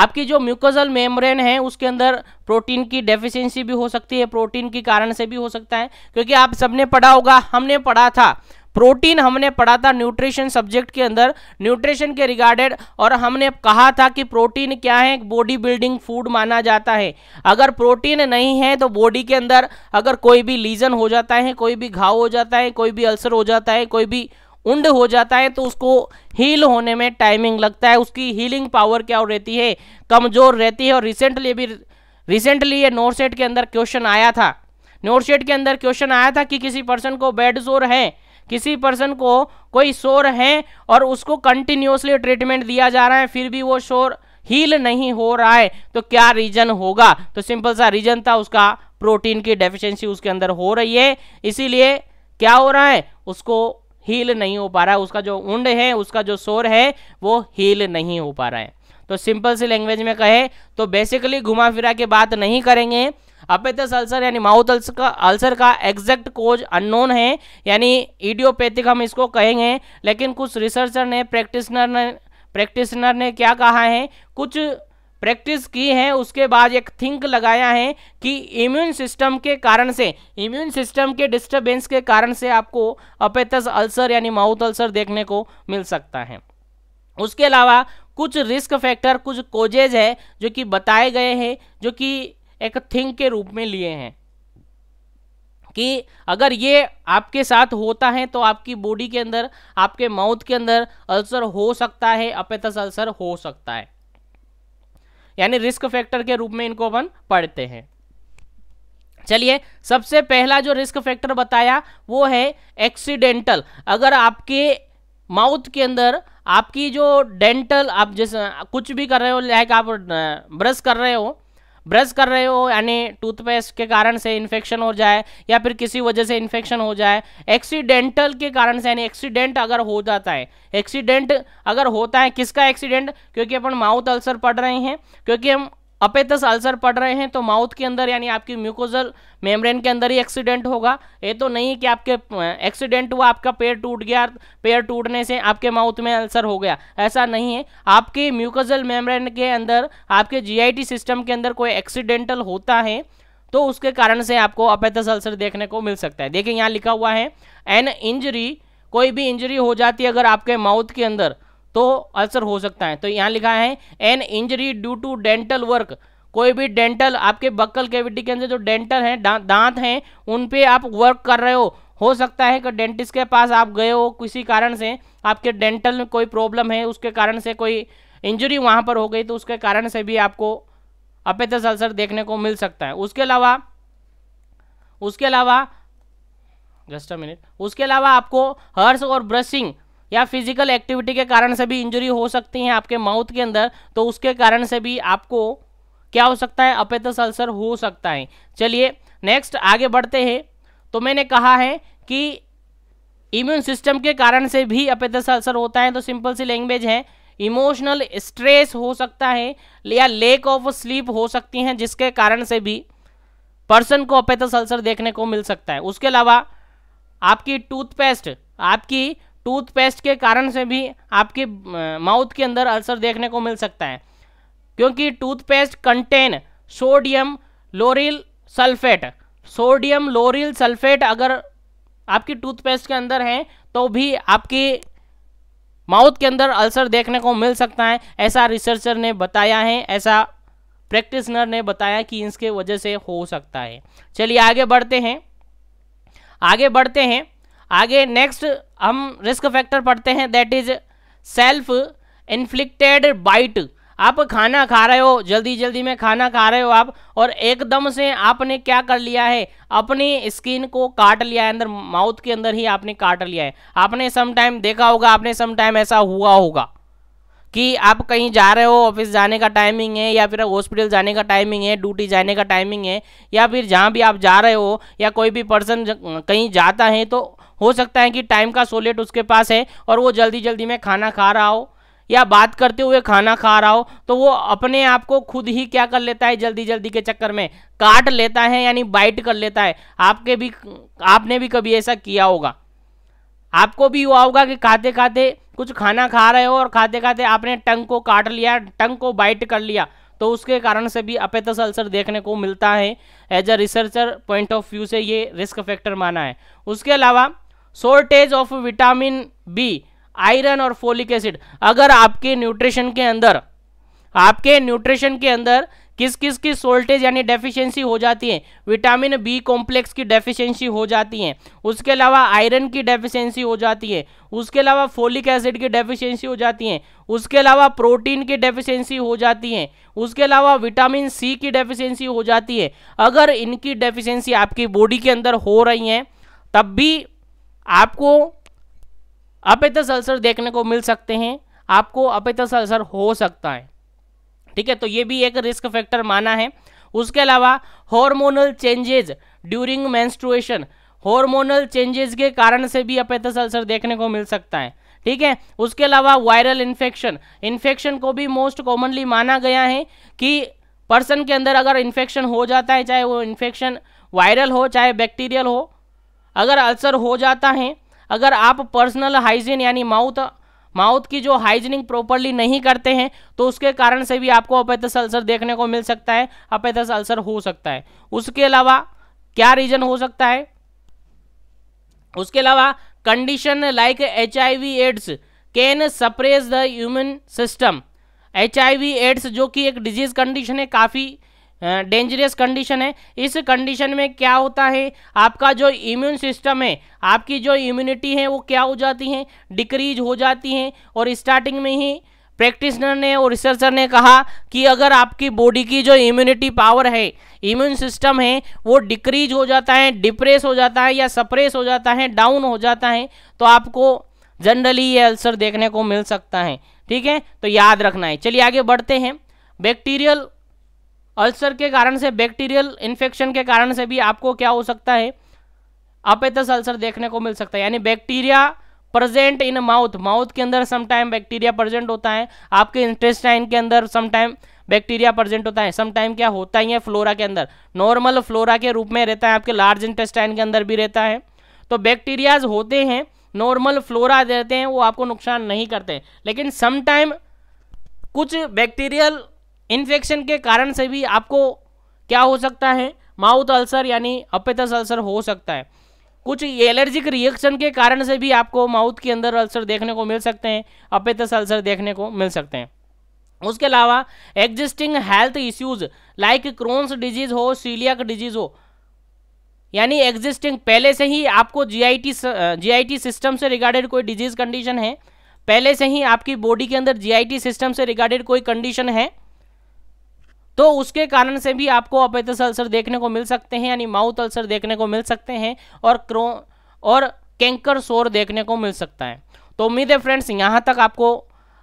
आपकी जो म्यूकोजल मेम्ब्रेन है उसके अंदर प्रोटीन की डेफिशिएंसी भी हो सकती है प्रोटीन के कारण से भी हो सकता है क्योंकि आप सबने पढ़ा होगा हमने पढ़ा था प्रोटीन हमने पढ़ा था न्यूट्रिशन सब्जेक्ट के अंदर न्यूट्रिशन के रिगार्डेड और हमने कहा था कि प्रोटीन क्या है बॉडी बिल्डिंग फूड माना जाता है अगर प्रोटीन नहीं है तो बॉडी के अंदर अगर कोई भी लीजन हो जाता है कोई भी घाव हो जाता है कोई भी अल्सर हो जाता है कोई भी उंड हो जाता है तो उसको हील होने में टाइमिंग लगता है उसकी हीलिंग पावर क्या रहती है कमज़ोर रहती है और रिसेंटली भी रिसेंटली ये नोरसेट के अंदर क्वेश्चन आया था नोरसेट के अंदर क्वेश्चन आया था कि किसी पर्सन को बेड जोर है किसी पर्सन को कोई शोर है और उसको कंटिन्यूसली ट्रीटमेंट दिया जा रहा है फिर भी वो शोर हील नहीं हो रहा है तो क्या रीजन होगा तो सिंपल सा रीजन था उसका प्रोटीन की डेफिशिएंसी उसके अंदर हो रही है इसीलिए क्या हो रहा है उसको हील नहीं हो पा रहा है उसका जो उंड है उसका जो शोर है वो हील नहीं हो पा रहा है तो सिंपल सी लैंग्वेज में कहे तो बेसिकली घुमा फिरा के बात नहीं करेंगे अपेथस अल्सर यानी माउथ अल्सर का अल्सर का एग्जैक्ट कोज अननोन है यानी ईडियोपैथिक हम इसको कहेंगे लेकिन कुछ रिसर्चर ने प्रैक्टिसनर ने प्रैक्टिसनर ने क्या कहा है कुछ प्रैक्टिस की है उसके बाद एक थिंक लगाया है कि इम्यून सिस्टम के कारण से इम्यून सिस्टम के डिस्टर्बेंस के कारण से आपको अपेतस अल्सर यानी माउथ अल्सर देखने को मिल सकता है उसके अलावा कुछ रिस्क फैक्टर कुछ कोजेज है जो कि बताए गए हैं जो कि एक थिंक के रूप में लिए हैं कि अगर ये आपके साथ होता है तो आपकी बॉडी के अंदर आपके माउथ के अंदर अल्सर हो सकता है अपेतस अल्सर हो सकता है यानी रिस्क फैक्टर के रूप में इनको अपन पढ़ते हैं चलिए सबसे पहला जो रिस्क फैक्टर बताया वो है एक्सीडेंटल अगर आपके माउथ के अंदर आपकी जो डेंटल आप जैसे कुछ भी कर रहे हो लाइक आप ब्रश कर रहे हो ब्रश कर रहे हो यानी टूथपेस्ट के कारण से इन्फेक्शन हो जाए या फिर किसी वजह से इन्फेक्शन हो जाए एक्सीडेंटल के कारण से यानी एक्सीडेंट अगर हो जाता है एक्सीडेंट अगर होता है किसका एक्सीडेंट क्योंकि अपन माउथ अल्सर पड़ रहे हैं क्योंकि हम अपेतस अल्सर पड़ रहे हैं तो माउथ के अंदर यानी आपकी म्यूकोजल मेम्ब्रेन के अंदर ही एक्सीडेंट होगा ये तो नहीं कि आपके एक्सीडेंट हुआ आपका पेड़ टूट गया पेड़ टूटने से आपके माउथ में अल्सर हो गया ऐसा नहीं है आपके म्यूकोजल मेम्ब्रेन के अंदर आपके जीआईटी सिस्टम के अंदर कोई एक्सीडेंटल होता है तो उसके कारण से आपको अपेतस अल्सर देखने को मिल सकता है देखिए यहाँ लिखा हुआ है एन इंजरी कोई भी इंजरी हो जाती है अगर आपके माउथ के अंदर तो अल्सर हो सकता है तो यहाँ लिखा है an injury due to dental work कोई भी डेंटल आपके बक्कल कैविटी के अंदर जो डेंटल हैं दा, दांत हैं उन पे आप वर्क कर रहे हो हो सकता है कि डेंटिस्ट के पास आप गए हो किसी कारण से आपके डेंटल में कोई प्रॉब्लम है उसके कारण से कोई इंजरी वहाँ पर हो गई तो उसके कारण से भी आपको अपेतस अल्सर देखने को मिल सकता है उसके अलावा उसके अलावा जस्ट अ मिनट उसके अलावा आपको हर्स और ब्रशिंग या फिजिकल एक्टिविटी के कारण से भी इंजरी हो सकती है आपके माउथ के अंदर तो उसके कारण से भी आपको क्या हो सकता है अपेतस अल्सर हो सकता है चलिए नेक्स्ट आगे बढ़ते हैं तो मैंने कहा है कि इम्यून सिस्टम के कारण से भी अपेतस अल्सर होता है तो सिंपल सी लैंग्वेज है इमोशनल स्ट्रेस हो सकता है या लेक ऑफ स्लीप हो सकती हैं जिसके कारण से भी पर्सन को अपेत अल्सर देखने को मिल सकता है उसके अलावा आपकी टूथपेस्ट आपकी टूथपेस्ट के कारण से भी आपके माउथ के अंदर अल्सर देखने को मिल सकता है क्योंकि toothpaste contain sodium lauryl sulphate sodium lauryl sulphate अगर आपकी टूथपेस्ट के अंदर है तो भी आपकी माउथ के अंदर अल्सर देखने को मिल सकता है ऐसा रिसर्चर ने बताया है ऐसा प्रैक्टिसनर ने बताया कि इसके वजह से हो सकता है चलिए आगे बढ़ते हैं आगे बढ़ते हैं आगे नेक्स्ट हम रिस्क फैक्टर पढ़ते हैं that is self inflicted bite आप खाना खा रहे हो जल्दी जल्दी में खाना खा रहे हो आप और एकदम से आपने क्या कर लिया है अपनी स्किन को काट लिया है अंदर माउथ के अंदर ही आपने काट लिया है आपने सम टाइम देखा होगा आपने सम टाइम ऐसा हुआ होगा कि आप कहीं जा रहे हो ऑफिस जाने का टाइमिंग है या फिर हॉस्पिटल जाने का टाइमिंग है ड्यूटी जाने का टाइमिंग है या फिर जहाँ भी आप जा रहे हो या कोई भी पर्सन कहीं जाता है तो हो सकता है कि टाइम का सोलेट उसके पास है और वो जल्दी जल्दी में खाना खा रहा हो या बात करते हुए खाना खा रहा हो तो वो अपने आप को खुद ही क्या कर लेता है जल्दी जल्दी के चक्कर में काट लेता है यानी बाइट कर लेता है आपके भी आपने भी कभी ऐसा किया होगा आपको भी हुआ होगा कि खाते खाते कुछ खाना खा रहे हो और खाते खाते आपने टंग को काट लिया टंग को बाइट कर लिया तो उसके कारण से भी अपेतस अल्सर देखने को मिलता है as a researcher point of view से ये रिस्क फैक्टर माना है उसके अलावा shortage of vitamin B iron और फोलिक एसिड अगर आपके न्यूट्रिशन के अंदर आपके न्यूट्रिशन के अंदर किस किस की सोल्टेज यानी डेफिशिएंसी हो जाती है विटामिन बी कॉम्प्लेक्स की डेफिशिएंसी हो जाती है उसके अलावा आयरन की डेफिशिएंसी हो जाती है उसके अलावा फोलिक एसिड की डेफिशिएंसी हो जाती है उसके अलावा प्रोटीन की डेफिशिएंसी हो जाती है उसके अलावा विटामिन सी की डेफिशिएंसी हो जाती है अगर इनकी डेफिशेंसी आपकी बॉडी के अंदर हो रही है तब भी आपको अपेतस अल्सर देखने को मिल सकते हैं आपको अपेतस अल्सर हो सकता है ठीक है तो ये भी एक रिस्क फैक्टर माना है उसके अलावा hormonal changes during menstruation hormonal changes के कारण से भी अपेतस अल्सर देखने को मिल सकता है ठीक है उसके अलावा वायरल इन्फेक्शन इन्फेक्शन को भी मोस्ट कॉमनली माना गया है कि पर्सन के अंदर अगर इन्फेक्शन हो जाता है चाहे वो इन्फेक्शन वायरल हो चाहे बैक्टीरियल हो अगर अल्सर हो जाता है अगर आप पर्सनल हाइजीन यानी माउथ माउथ की जो हाइजीनिंग प्रॉपरली नहीं करते हैं तो उसके कारण से भी आपको अपेथस अल्सर देखने को मिल सकता है अपेथस अल्सर हो सकता है उसके अलावा क्या रीजन हो सकता है उसके अलावा condition like H AIDS can suppress the human system H AIDS जो कि एक डिजीज कंडीशन है काफ़ी डेंजरस कंडीशन है इस कंडीशन में क्या होता है आपका जो इम्यून सिस्टम है आपकी जो इम्यूनिटी है वो क्या हो जाती है डिक्रीज हो जाती है और स्टार्टिंग में ही प्रैक्टिशनर ने और रिसर्चर ने कहा कि अगर आपकी बॉडी की जो इम्यूनिटी पावर है इम्यून सिस्टम है वो डिक्रीज हो जाता है डिप्रेस हो जाता है या सप्रेस हो जाता है डाउन हो जाता है तो आपको जनरली ये अल्सर देखने को मिल सकता है ठीक है तो याद रखना है चलिए आगे बढ़ते हैं बैक्टीरियल अल्सर के कारण से बैक्टीरियल इन्फेक्शन के कारण से भी आपको क्या हो सकता है अपेतस अल्सर देखने को मिल सकता है यानी bacteria present in mouth mouth के अंदर समटाइम बैक्टीरिया प्रेजेंट होता है आपके इंटेस्टाइन के अंदर समटाइम बैक्टीरिया प्रेजेंट होता है समटाइम क्या होता ही है फ्लोरा के अंदर नॉर्मल फ्लोरा के रूप में रहता है आपके लार्ज इंटेस्टाइन के अंदर भी रहता है तो बैक्टीरियाज होते हैं नॉर्मल फ्लोरा देते हैं वो आपको नुकसान नहीं करते लेकिन समटाइम कुछ बैक्टीरियल इन्फेक्शन के कारण से भी आपको क्या हो सकता है माउथ अल्सर यानी अपेतस अल्सर हो सकता है कुछ एलर्जिक रिएक्शन के कारण से भी आपको माउथ के अंदर अल्सर देखने को मिल सकते हैं अपेतस अल्सर देखने को मिल सकते हैं उसके अलावा existing health issues like Crohn's disease हो सीलियक डिजीज हो यानी एग्जिस्टिंग पहले से ही आपको जीआईटी जीआईटी सिस्टम से रिगार्डेड कोई डिजीज कंडीशन है पहले से ही आपकी बॉडी के अंदर जीआईटी सिस्टम से रिगार्डेड कोई कंडीशन है तो उसके कारण से भी आपको अपेतस अल्सर देखने को मिल सकते हैं यानी माउथ अल्सर देखने को मिल सकते हैं और क्रो और कैंकर शोर देखने को मिल सकता है तो उम्मीद है फ्रेंड्स यहाँ तक आपको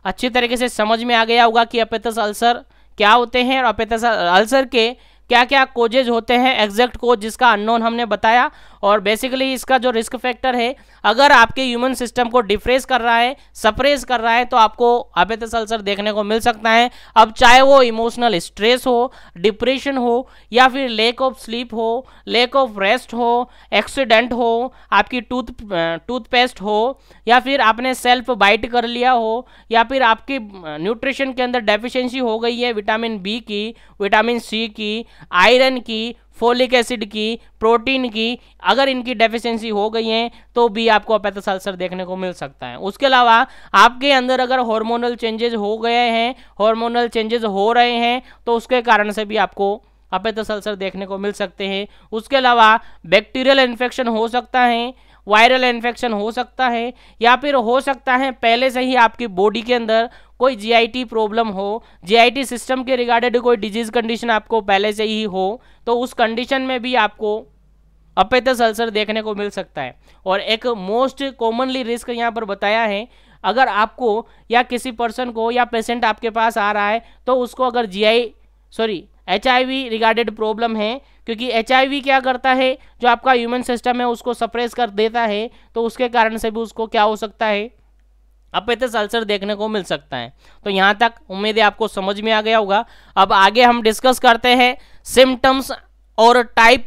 अच्छी तरीके से समझ में आ गया होगा कि अपेतस अल्सर क्या होते हैं और अपेतस अल्सर के क्या क्या कोजेज होते हैं एग्जैक्ट कोज जिसका अननोन हमने बताया और बेसिकली इसका जो रिस्क फैक्टर है अगर आपके ह्यूमन सिस्टम को डिफ्रेस कर रहा है सप्रेस कर रहा है तो आपको अबेतस अल्सर देखने को मिल सकता है अब चाहे वो इमोशनल स्ट्रेस हो डिप्रेशन हो या फिर लेक ऑफ स्लीप हो लेक ऑफ रेस्ट हो एक्सीडेंट हो आपकी टूथ टूथपेस्ट हो या फिर आपने सेल्फ बाइट कर लिया हो या फिर आपकी न्यूट्रिशन के अंदर डेफिशेंसी हो गई है विटामिन बी की विटामिन सी की आयरन की फोलिक एसिड की प्रोटीन की अगर इनकी डेफिशिएंसी हो गई है तो भी आपको अपैथस अल्सर देखने को मिल सकता है उसके अलावा आपके अंदर अगर हार्मोनल चेंजेस हो गए हैं हार्मोनल चेंजेस हो रहे हैं तो उसके कारण से भी आपको अपेतस अल्सर देखने को मिल सकते हैं उसके अलावा बैक्टीरियल इन्फेक्शन हो सकता है वायरल इन्फेक्शन हो सकता है या फिर हो सकता है पहले से ही आपकी बॉडी के अंदर कोई जीआईटी प्रॉब्लम हो जीआईटी सिस्टम के रिगार्डेड कोई डिजीज़ कंडीशन आपको पहले से ही हो तो उस कंडीशन में भी आपको अपेतस अल्सर देखने को मिल सकता है और एक मोस्ट कॉमनली रिस्क यहाँ पर बताया है अगर आपको या किसी पर्सन को या पेशेंट आपके पास आ रहा है तो उसको अगर G sorry H regarded problem है क्योंकि एच क्या करता है जो आपका ह्यूमन सिस्टम है उसको सप्रेस कर देता है तो उसके कारण से भी उसको क्या हो सकता है अपेथस अल्सर देखने को मिल सकता है तो यहाँ तक उम्मीद है आपको समझ में आ गया होगा अब आगे हम डिस्कस करते हैं सिम्टम्स और type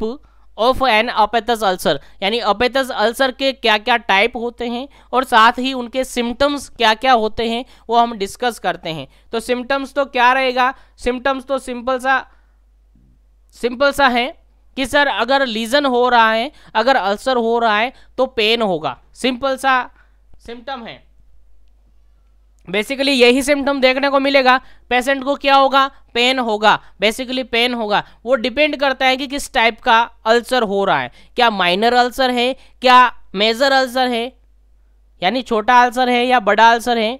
of an aphthous ulcer यानी अपेथस अल्सर के क्या क्या टाइप होते हैं और साथ ही उनके सिम्टम्स क्या क्या होते हैं वो हम डिस्कस करते हैं तो सिम्टम्स तो क्या रहेगा सिम्टम्स तो सिंपल सा सिंपल सा है कि सर अगर लीजन हो रहा है अगर अल्सर हो रहा है तो पेन होगा सिंपल सा सिम्टम है बेसिकली यही सिम्टम देखने को मिलेगा पेशेंट को क्या होगा पेन होगा बेसिकली पेन होगा वो डिपेंड करता है कि किस टाइप का अल्सर हो रहा है क्या माइनर अल्सर है क्या मेजर अल्सर है यानी छोटा अल्सर है या बड़ा अल्सर है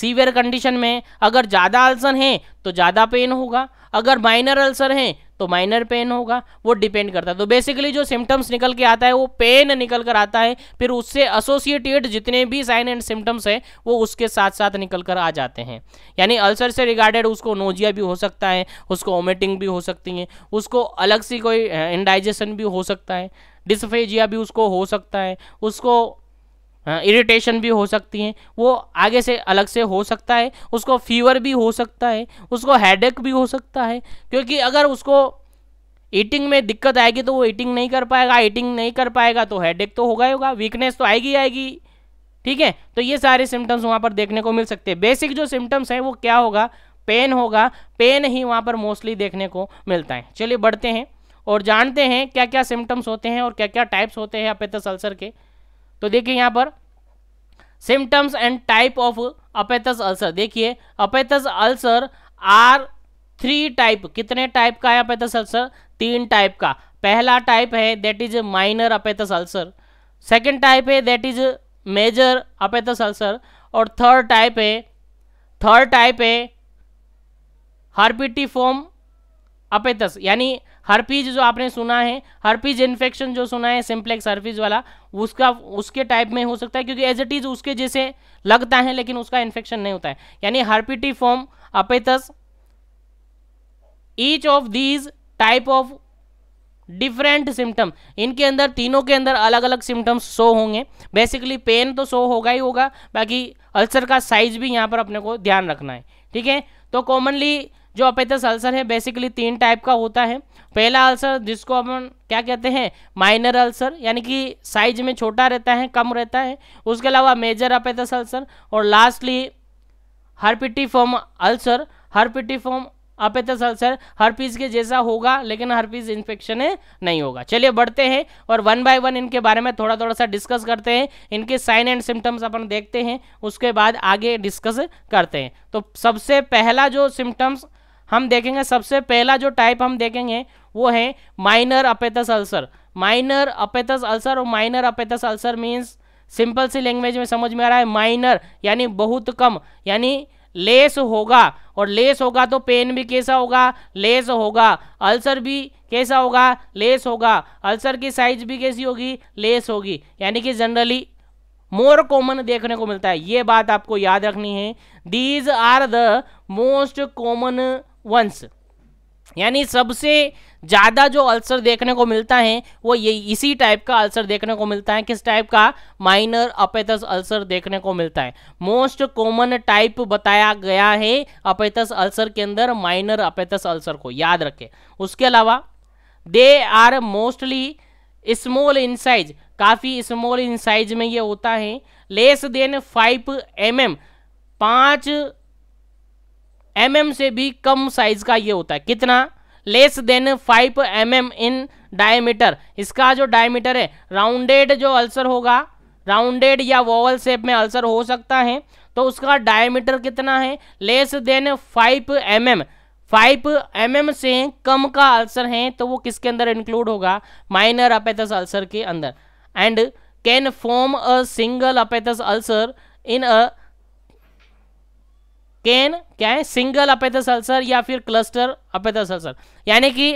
सीवियर कंडीशन में अगर ज़्यादा अल्सर है तो ज़्यादा पेन होगा अगर माइनर अल्सर है तो माइनर पेन होगा वो डिपेंड करता है तो बेसिकली जो सिम्टम्स निकल के आता है वो पेन निकल कर आता है फिर उससे एसोसिएटेड जितने भी साइन एंड सिम्टम्स हैं वो उसके साथ साथ निकल कर आ जाते हैं यानी अल्सर से रिगार्डेड उसको नोजिया भी हो सकता है उसको ओमेटिंग भी हो सकती है उसको अलग सी कोई इंडाइजेशन भी हो सकता है डिसफेजिया भी उसको हो सकता है उसको इरिटेशन हाँ, भी हो सकती हैं वो आगे से अलग से हो सकता है उसको फीवर भी हो सकता है उसको हेडेक भी हो सकता है क्योंकि अगर उसको ईटिंग में दिक्कत आएगी तो वो ईटिंग नहीं कर पाएगा ईटिंग नहीं कर पाएगा तो हेडेक तो होगा ही होगा वीकनेस तो आएगी आएगी ठीक है तो ये सारे सिम्टम्स वहाँ पर देखने को मिल सकते हैं बेसिक जो सिम्टम्स हैं वो क्या होगा पेन होगा पेन ही वहाँ पर मोस्टली देखने को मिलता है चलिए बढ़ते हैं और जानते हैं क्या क्या सिम्टम्स होते हैं और क्या क्या टाइप्स होते हैं अपेतस अल्सर के तो देखिए यहाँ पर symptoms and type of aphthous ulcer देखिए aphthous ulcer are three type कितने टाइप का है अपेथस अल्सर तीन टाइप का पहला टाइप है that is minor aphthous ulcer second type है that is major aphthous ulcer और थर्ड टाइप है थर्ड टाइप है फॉर्म अपेथस यानी हर्पीज जो आपने सुना है हर्पीज इन्फेक्शन जो सुना है सिम्प्लेक्स हर्पीज वाला उसका उसके टाइप में हो सकता है क्योंकि एज इट इज उसके जैसे लगता है लेकिन उसका इन्फेक्शन नहीं होता है यानी herpetiform aphthous each of these type of different symptom इनके अंदर तीनों के अंदर अलग अलग सिम्टम्स शो होंगे बेसिकली पेन तो शो होगा ही होगा बाकी अल्सर का साइज भी यहाँ पर अपने को ध्यान रखना है ठीक है तो कॉमनली जो अपेथस अल्सर है बेसिकली तीन टाइप का होता है पहला अल्सर जिसको अपन क्या कहते हैं माइनर अल्सर यानी कि साइज में छोटा रहता है कम रहता है उसके अलावा मेजर अपेथस अल्सर और lastly herpetiform ulcer herpetiform aphthous ulcer herpes के जैसा होगा लेकिन हरपीज इन्फेक्शन है नहीं होगा चलिए बढ़ते हैं और वन बाय वन इनके बारे में थोड़ा थोड़ा सा डिस्कस करते हैं इनके साइन एंड सिम्टम्स अपन देखते हैं उसके बाद आगे डिस्कस करते हैं तो सबसे पहला जो सिम्टम्स हम देखेंगे सबसे पहला जो टाइप हम देखेंगे वो है minor aphthous ulcer minor aphthous ulcer और minor aphthous ulcer means simple सी लैंग्वेज में समझ में आ रहा है माइनर यानी बहुत कम यानी लेस होगा और लेस होगा तो पेन भी कैसा होगा लेस होगा अल्सर भी कैसा होगा लेस होगा अल्सर की साइज भी कैसी होगी लेस होगी यानी कि जनरली मोर कॉमन देखने को मिलता है ये बात आपको याद रखनी है these are the most common ones यानी सबसे ज़्यादा जो अल्सर देखने को मिलता है वो ये इसी टाइप का अल्सर देखने को मिलता है किस टाइप का माइनर अपेतस अल्सर देखने को मिलता है मोस्ट कॉमन टाइप बताया गया है अपेतस अल्सर के अंदर माइनर अपेतस अल्सर को याद रखें उसके अलावा they are mostly small in size काफ़ी स्मॉल इन साइज में ये होता है less than five m m पाँच एम mm से भी कम साइज का ये होता है कितना less than five m m in diameter इसका जो डायमीटर है राउंडेड जो अल्सर होगा राउंडेड या वोवल शेप में अल्सर हो सकता है तो उसका डायमीटर कितना है less than five m m five m m से कम का अल्सर है तो वो किसके अंदर इंक्लूड होगा माइनर अपेथस अल्सर के अंदर and can form a single aphthous ulcer in a can क्या है सिंगल अपेथस अल्सर या फिर क्लस्टर अपेथस अल्सर यानी कि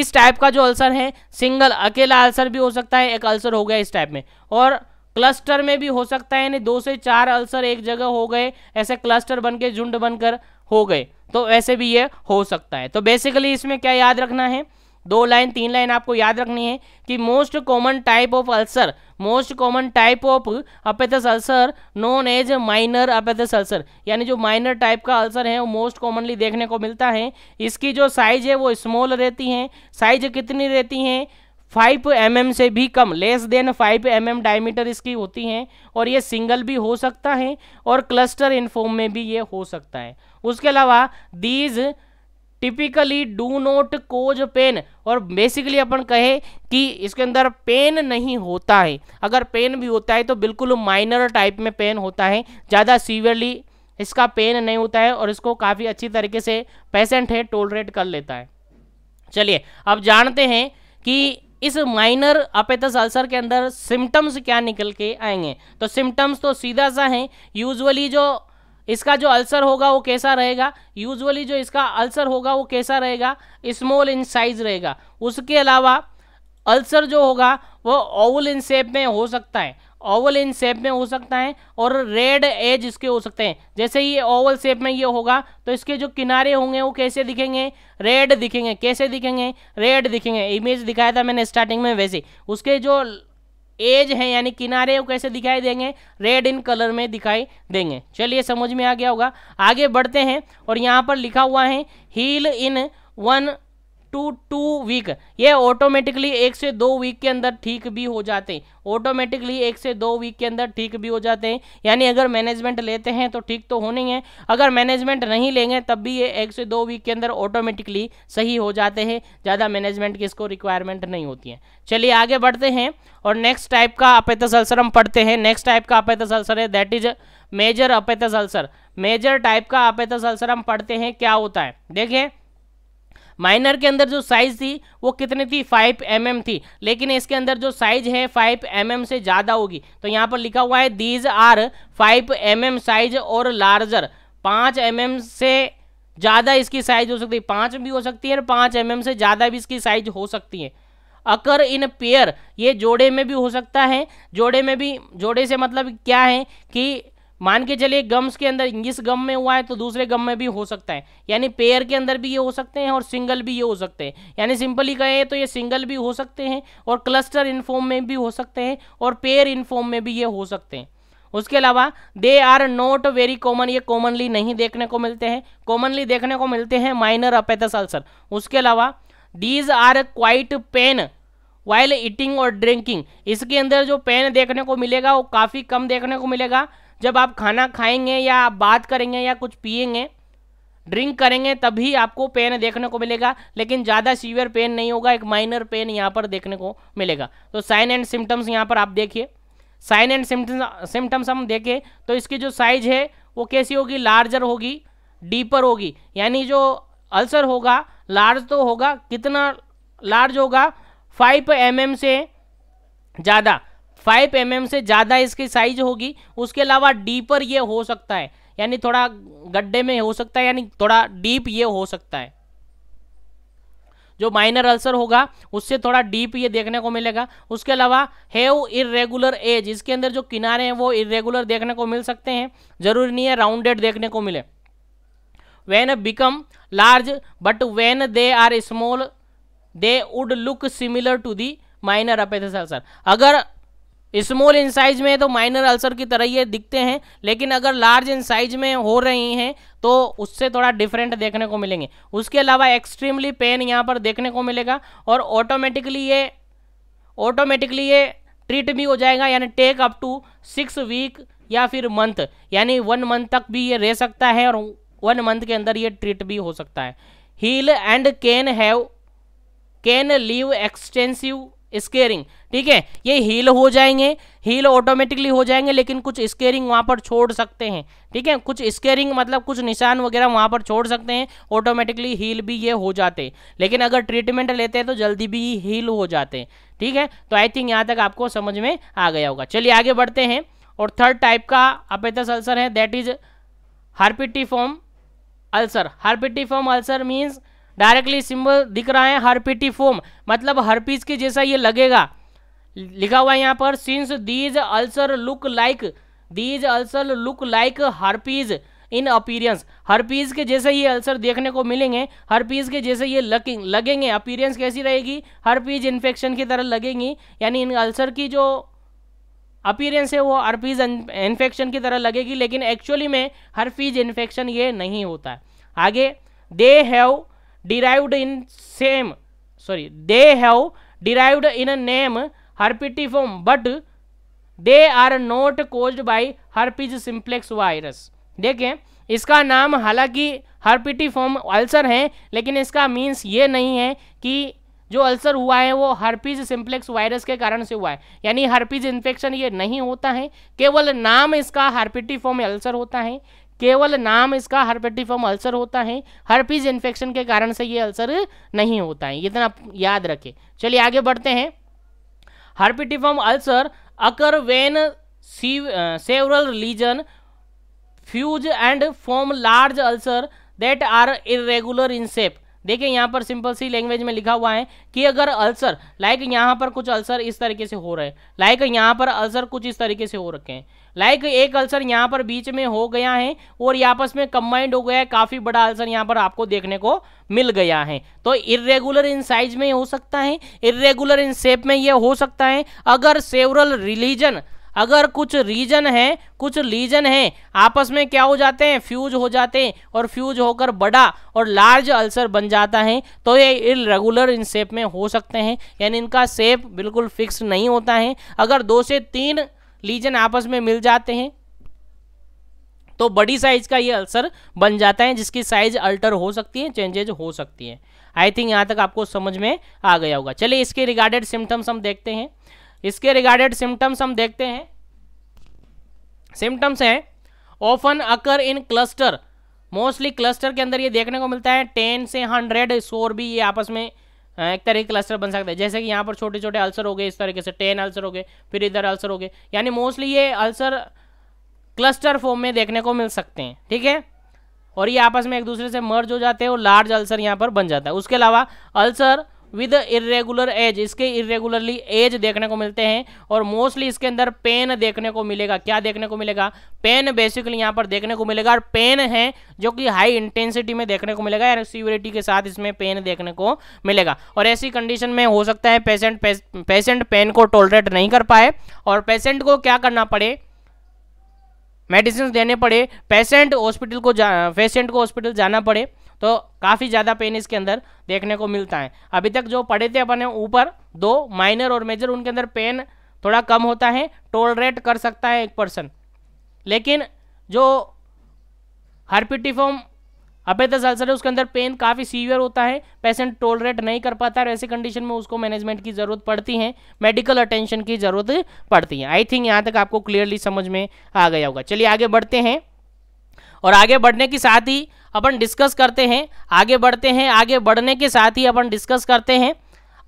इस टाइप का जो अल्सर है सिंगल अकेला अल्सर भी हो सकता है एक अल्सर हो गया इस टाइप में और क्लस्टर में भी हो सकता है यानी दो से चार अल्सर एक जगह हो गए ऐसे क्लस्टर बन के झुंड बनकर हो गए तो ऐसे भी ये हो सकता है तो बेसिकली इसमें क्या याद रखना है दो लाइन तीन लाइन आपको याद रखनी है कि most common type of ulcer most common type of aphthous ulcer known as minor aphthous ulcer यानी जो माइनर टाइप का अल्सर है वो मोस्ट कॉमनली देखने को मिलता है इसकी जो साइज है वो स्मॉल रहती है साइज कितनी रहती है फाइव एम mm से भी कम less than five m m diameter इसकी होती हैं और ये सिंगल भी हो सकता है और क्लस्टर इन फॉर्म में भी ये हो सकता है उसके अलावा these typically do not cause pain और बेसिकली अपन कहे कि इसके अंदर पेन नहीं होता है अगर पेन भी होता है तो बिल्कुल माइनर टाइप में पेन होता है ज़्यादा सीवियरली इसका पेन नहीं होता है और इसको काफ़ी अच्छी तरीके से पेशेंट है टोलरेट कर लेता है चलिए अब जानते हैं कि इस माइनर अपेतस अल्सर के अंदर सिम्टम्स क्या निकल के आएंगे तो सिम्टम्स तो सीधा सा हैं यूजुअली जो इसका जो अल्सर होगा वो कैसा रहेगा यूजुअली जो इसका अल्सर होगा वो कैसा रहेगा स्मॉल इन साइज रहेगा उसके अलावा अल्सर जो होगा वो ओवल इन शेप में हो सकता है ओवल इन शेप में हो सकता है और रेड एज इसके हो सकते हैं जैसे ये ओवल शेप में ये होगा तो इसके जो किनारे होंगे वो कैसे दिखेंगे रेड दिखेंगे कैसे दिखेंगे रेड दिखेंगे इमेज दिखाया था मैंने स्टार्टिंग में वैसे उसके जो एज है यानी किनारे वो कैसे दिखाई देंगे रेड इन कलर में दिखाई देंगे चलिए समझ में आ गया होगा आगे बढ़ते हैं और यहाँ पर लिखा हुआ है heal in one two two week ये ऑटोमेटिकली एक से दो वीक के अंदर ठीक भी हो जाते हैं ऑटोमेटिकली एक से दो वीक के अंदर ठीक भी हो जाते हैं यानी अगर मैनेजमेंट लेते हैं तो ठीक तो होने हैं है अगर मैनेजमेंट नहीं लेंगे तब भी ये एक से दो वीक के अंदर ऑटोमेटिकली सही हो जाते हैं ज़्यादा मैनेजमेंट की इसको रिक्वायरमेंट नहीं होती है चलिए आगे बढ़ते हैं और नेक्स्ट टाइप का अपेतस हम पढ़ते हैं नेक्स्ट टाइप का अपेतस अल्सर है that is major aphthous major type का अपेतस अल्सर हम पढ़ते हैं क्या होता है देखें माइनर के अंदर जो साइज थी वो कितनी थी फाइव एम mm थी लेकिन इसके अंदर जो साइज है फाइव एम mm से ज़्यादा होगी तो यहाँ पर लिखा हुआ है these are five m mm size और लार्जर पाँच एम mm से ज़्यादा इसकी साइज हो सकती है पाँच भी हो सकती है और पाँच एम mm से ज़्यादा भी इसकी साइज हो सकती है अकर इन पेयर ये जोड़े में भी हो सकता है जोड़े में भी जोड़े से मतलब क्या है कि मान के चलिए गम्स के अंदर इस गम में हुआ है तो दूसरे गम में भी हो सकता है यानी पेयर के अंदर भी ये हो सकते हैं और सिंगल भी ये हो सकते हैं यानी सिंपली कहें तो ये सिंगल भी हो सकते हैं और क्लस्टर इनफॉर्म में भी हो सकते हैं और पेयर इनफॉर्म में भी ये हो सकते हैं उसके अलावा they are not very common ये कॉमनली नहीं देखने को मिलते हैं कॉमनली देखने को मिलते हैं माइनर अपेथस अल्सर उसके अलावा these are quite pain while eating और ड्रिंकिंग इसके अंदर जो पेन देखने को मिलेगा वो काफ़ी कम देखने को मिलेगा जब आप खाना खाएंगे या आप बात करेंगे या कुछ पिएंगे ड्रिंक करेंगे तभी आपको पेन देखने को मिलेगा लेकिन ज़्यादा सीवियर पेन नहीं होगा एक माइनर पेन यहाँ पर देखने को मिलेगा तो साइन एंड सिम्टम्स यहाँ पर आप देखिए साइन एंड सिम्टम्स सिम्टम्स हम देखें तो इसकी जो साइज है वो कैसी होगी लार्जर होगी डीपर होगी यानी जो अल्सर होगा लार्ज तो होगा कितना लार्ज होगा फाइव एम mm से ज़्यादा फाइव एम mm से ज़्यादा इसकी साइज होगी उसके अलावा डीपर ये हो सकता है यानी थोड़ा गड्ढे में हो सकता है यानी थोड़ा डीप ये हो सकता है जो माइनर अल्सर होगा उससे थोड़ा डीप ये देखने को मिलेगा उसके अलावा हैव इरेगुलर एज इसके अंदर जो किनारे हैं वो इरेगुलर देखने को मिल सकते हैं जरूरी नहीं है राउंडेड देखने को मिले when become large but when they are small they would look similar to the minor aphthous ulcer अगर स्मॉल इन साइज में तो माइनर अल्सर की तरह ये दिखते हैं लेकिन अगर लार्ज इन साइज में हो रही हैं तो उससे थोड़ा डिफरेंट देखने को मिलेंगे उसके अलावा एक्सट्रीमली पेन यहाँ पर देखने को मिलेगा और ऑटोमेटिकली ये ऑटोमेटिकली ये ट्रीट भी हो जाएगा यानी take up to six week या फिर मंथ यानी वन मंथ तक भी ये रह सकता है और वन मंथ के अंदर ये ट्रीट भी हो सकता है heal and can have can leave extensive scarring ठीक है ये हील हो जाएंगे हील ऑटोमेटिकली हो जाएंगे लेकिन कुछ स्केयरिंग वहाँ पर छोड़ सकते हैं ठीक है कुछ स्केयरिंग मतलब कुछ निशान वगैरह वहाँ पर छोड़ सकते हैं ऑटोमेटिकली हील भी ये हो जाते लेकिन अगर ट्रीटमेंट लेते हैं तो जल्दी भी हील हो जाते हैं ठीक है तो आई थिंक यहाँ तक आपको समझ में आ गया होगा चलिए आगे बढ़ते हैं और थर्ड टाइप का अपेतस अल्सर है that is form ulcer herpetiform ulcer means directly symbol दिख रहा है हरपिटी फोम मतलब हरपीस के जैसा ये लगेगा लिखा हुआ है यहाँ पर since these ulcer look like these ulcer look like herpes in appearance herpes के जैसे ये अल्सर देखने को मिलेंगे हरपीज के जैसे ये लगिंग लगेंगे अपीरियंस कैसी रहेगी हरपीज इन्फेक्शन की तरह लगेंगी यानी इन अल्सर की जो अपीरेंस है वो हरपीज इन्फेक्शन की तरह लगेगी लेकिन एक्चुअली में हरपीज इन्फेक्शन ये नहीं होता आगे they have derived in same sorry they have derived in a name herpetiform but they are not caused by herpes simplex virus देखें इसका नाम हालांकि हर्पिटीफॉर्म अल्सर है लेकिन इसका मीन्स ये नहीं है कि जो अल्सर हुआ है वो हर्पीज सिंप्लेक्स वायरस के कारण से हुआ है यानी हर्पीज इन्फेक्शन ये नहीं होता है केवल नाम इसका फॉर्म अल्सर होता है केवल नाम इसका हर्पेटिफॉर्म अल्सर होता है हर्पीज इन्फेक्शन के कारण से ये अल्सर नहीं होता है इतना याद रखें चलिए आगे बढ़ते हैं herpetiform ulcer occur when several lesion fuse and form large ulcer that are irregular in shape देखिए यहाँ पर सिंपल सी लैंग्वेज में लिखा हुआ है कि अगर अल्सर लाइक यहाँ पर कुछ अल्सर इस तरीके से हो रहे हैं लाइक यहाँ पर अल्सर कुछ इस तरीके से हो रखे हैं लाइक like एक अल्सर यहाँ पर बीच में हो गया है और यहाँ आपस में कंबाइंड हो गया है काफ़ी बड़ा अल्सर यहाँ पर आपको देखने को मिल गया है तो इरेगुलर इन साइज में हो सकता है इरेगुलर इन शेप में ये हो सकता है अगर सेवरल रिलीजन अगर कुछ रीजन है कुछ लीजन है आपस में क्या हो जाते हैं फ्यूज हो जाते हैं और फ्यूज होकर बड़ा और लार्ज अल्सर बन जाता है तो ये इरेगुलर इन शेप में हो सकते हैं यानी इनका शेप बिल्कुल फिक्स नहीं होता है अगर दो से तीन लीजन आपस में मिल जाते हैं तो बड़ी साइज का ये अल्सर बन जाता है जिसकी साइज अल्टर हो सकती है चेंजेज हो सकती है आई थिंक यहाँ तक आपको समझ में आ गया होगा चलिए इसके रिगार्डेड सिम्टम्स हम देखते हैं इसके रिगार्डेड सिम्टम्स हम देखते हैं सिम्टम्स हैं often occur in cluster mostly cluster के अंदर ये देखने को मिलता है टेन से हंड्रेड स्कोर भी ये आपस में एक तरह के क्लस्टर बन सकते हैं जैसे कि यहाँ पर छोटे छोटे अल्सर हो गए इस तरीके से टेन अल्सर हो गए फिर इधर अल्सर हो गए यानी मोस्टली ये अल्सर क्लस्टर फॉर्म में देखने को मिल सकते हैं ठीक है और ये आपस में एक दूसरे से मर्ज हो जाते हैं और लार्ज अल्सर यहाँ पर बन जाता है उसके अलावा अल्सर विद इरेगुलर एज इसके इरेगुलरली एज देखने को मिलते हैं और मोस्टली इसके अंदर पेन देखने को मिलेगा क्या देखने को मिलेगा पेन बेसिकली यहाँ पर देखने को मिलेगा और पेन है जो कि हाई इंटेंसिटी में देखने को मिलेगा यानी सीवरिटी के साथ इसमें पेन देखने को मिलेगा और ऐसी कंडीशन में हो सकता है पेशेंट पेशेंट पेन को टॉलरेट नहीं कर पाए और पेशेंट को क्या करना पड़े मेडिसिन देने पड़े पेशेंट हॉस्पिटल को जा पेशेंट को हॉस्पिटल जाना पड़े तो काफ़ी ज़्यादा पेन इसके अंदर देखने को मिलता है अभी तक जो पढ़े थे अपने ऊपर दो माइनर और मेजर उनके अंदर पेन थोड़ा कम होता है टोल रेट कर सकता है एक पर्सन लेकिन जो हर्पिटिफॉर्म अपेतस अल्सर है उसके अंदर पेन काफ़ी सीवियर होता है पेशेंट टोल रेट नहीं कर पाता है ऐसी कंडीशन में उसको मैनेजमेंट की ज़रूरत पड़ती है मेडिकल अटेंशन की ज़रूरत पड़ती है आई थिंक यहाँ तक आपको क्लियरली समझ में आ गया होगा चलिए आगे बढ़ते हैं और आगे बढ़ने के साथ ही अपन डिस्कस करते हैं आगे बढ़ते हैं आगे बढ़ने के साथ ही अपन डिस्कस करते हैं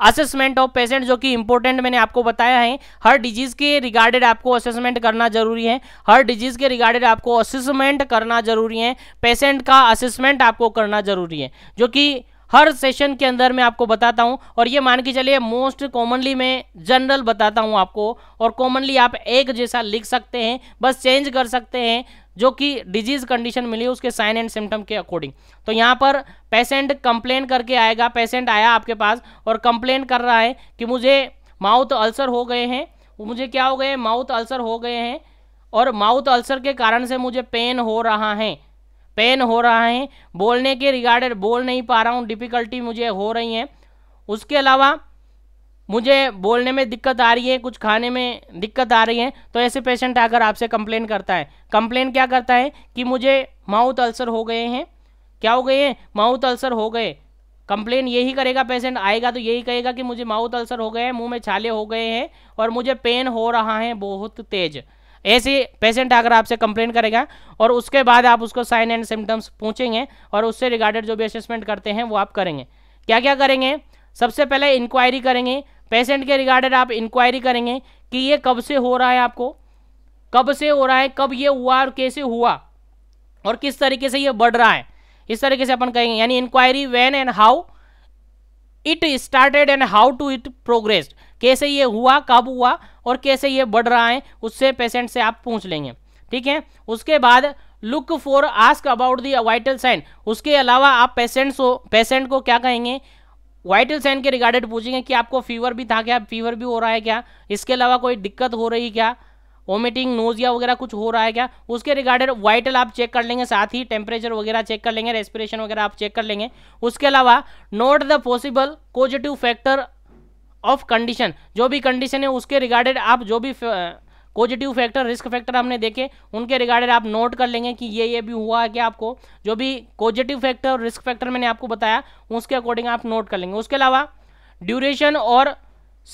असेसमेंट ऑफ पेशेंट जो कि इंपॉर्टेंट मैंने आपको बताया है हर डिजीज के रिगार्डेड आपको असेसमेंट करना जरूरी है हर डिजीज के रिगार्डेड आपको असेसमेंट करना जरूरी है पेशेंट का असेसमेंट आपको करना जरूरी है जो कि हर सेशन के अंदर मैं आपको बताता हूँ और ये मान के चलिए मोस्ट कॉमनली मैं जनरल बताता हूँ आपको और कॉमनली आप एक जैसा लिख सकते हैं बस चेंज कर सकते हैं जो कि डिजीज कंडीशन मिली उसके साइन एंड सिम्टम के अकॉर्डिंग तो यहाँ पर पेशेंट कंप्लेन करके आएगा पेशेंट आया आपके पास और कंप्लेन कर रहा है कि मुझे माउथ अल्सर हो गए हैं मुझे क्या हो गए माउथ अल्सर हो गए हैं और माउथ अल्सर के कारण से मुझे पेन हो रहा है पेन हो रहा है बोलने के रिगार्डेड बोल नहीं पा रहा हूँ डिफ़िकल्टी मुझे हो रही है उसके अलावा मुझे बोलने में दिक्कत आ रही है कुछ खाने में दिक्कत आ रही है तो ऐसे पेशेंट आकर आपसे कंप्लेन करता है कंप्लेन क्या करता है कि मुझे माउथ अल्सर हो गए हैं क्या हो गए हैं माउथ अल्सर हो गए कंप्लेन यही करेगा पेशेंट आएगा तो यही कहेगा कि मुझे माउथ अल्सर हो गए हैं मुंह में छाले हो गए हैं और मुझे पेन हो रहा है बहुत तेज़ ऐसे पेशेंट आकर आपसे कंप्लेन करेगा और उसके बाद आप उसको साइन एंड सिम्टम्स पूछेंगे और उससे रिगार्डेड जो भी असेसमेंट करते हैं वो आप करेंगे क्या क्या करेंगे सबसे पहले इंक्वायरी करेंगे पेशेंट के रिगार्डेड आप इंक्वायरी करेंगे कि ये कब से हो रहा है आपको कब से हो रहा है कब ये हुआ और कैसे हुआ और किस तरीके से ये बढ़ रहा है इस तरीके से अपन कहेंगे यानी inquiry when and how it started and how to it progress कैसे ये हुआ कब हुआ और कैसे ये बढ़ रहा है उससे पेशेंट से आप पूछ लेंगे ठीक है उसके बाद look for ask about the vital sign उसके अलावा आप पेशेंट्स हो पेशेंट को क्या कहेंगे वाइटल साइन के रिगार्डेड पूछेंगे कि आपको फीवर भी था क्या फीवर भी हो रहा है क्या इसके अलावा कोई दिक्कत हो रही क्या वॉमिटिंग नोजिया वगैरह कुछ हो रहा है क्या उसके रिगार्डेड वाइटल आप चेक कर लेंगे साथ ही टेम्परेचर वगैरह चेक कर लेंगे रेस्पिरेशन वगैरह आप चेक कर लेंगे उसके अलावा note the possible positive factor of condition जो भी कंडीशन है उसके रिगार्डेड आप जो भी पॉजिटिव फैक्टर रिस्क फैक्टर हमने देखे उनके रिगार्डेड आप नोट कर लेंगे कि ये ये भी हुआ है कि आपको जो भी पॉजिटिव फैक्टर और रिस्क फैक्टर मैंने आपको बताया उसके अकॉर्डिंग आप नोट कर लेंगे उसके अलावा ड्यूरेशन और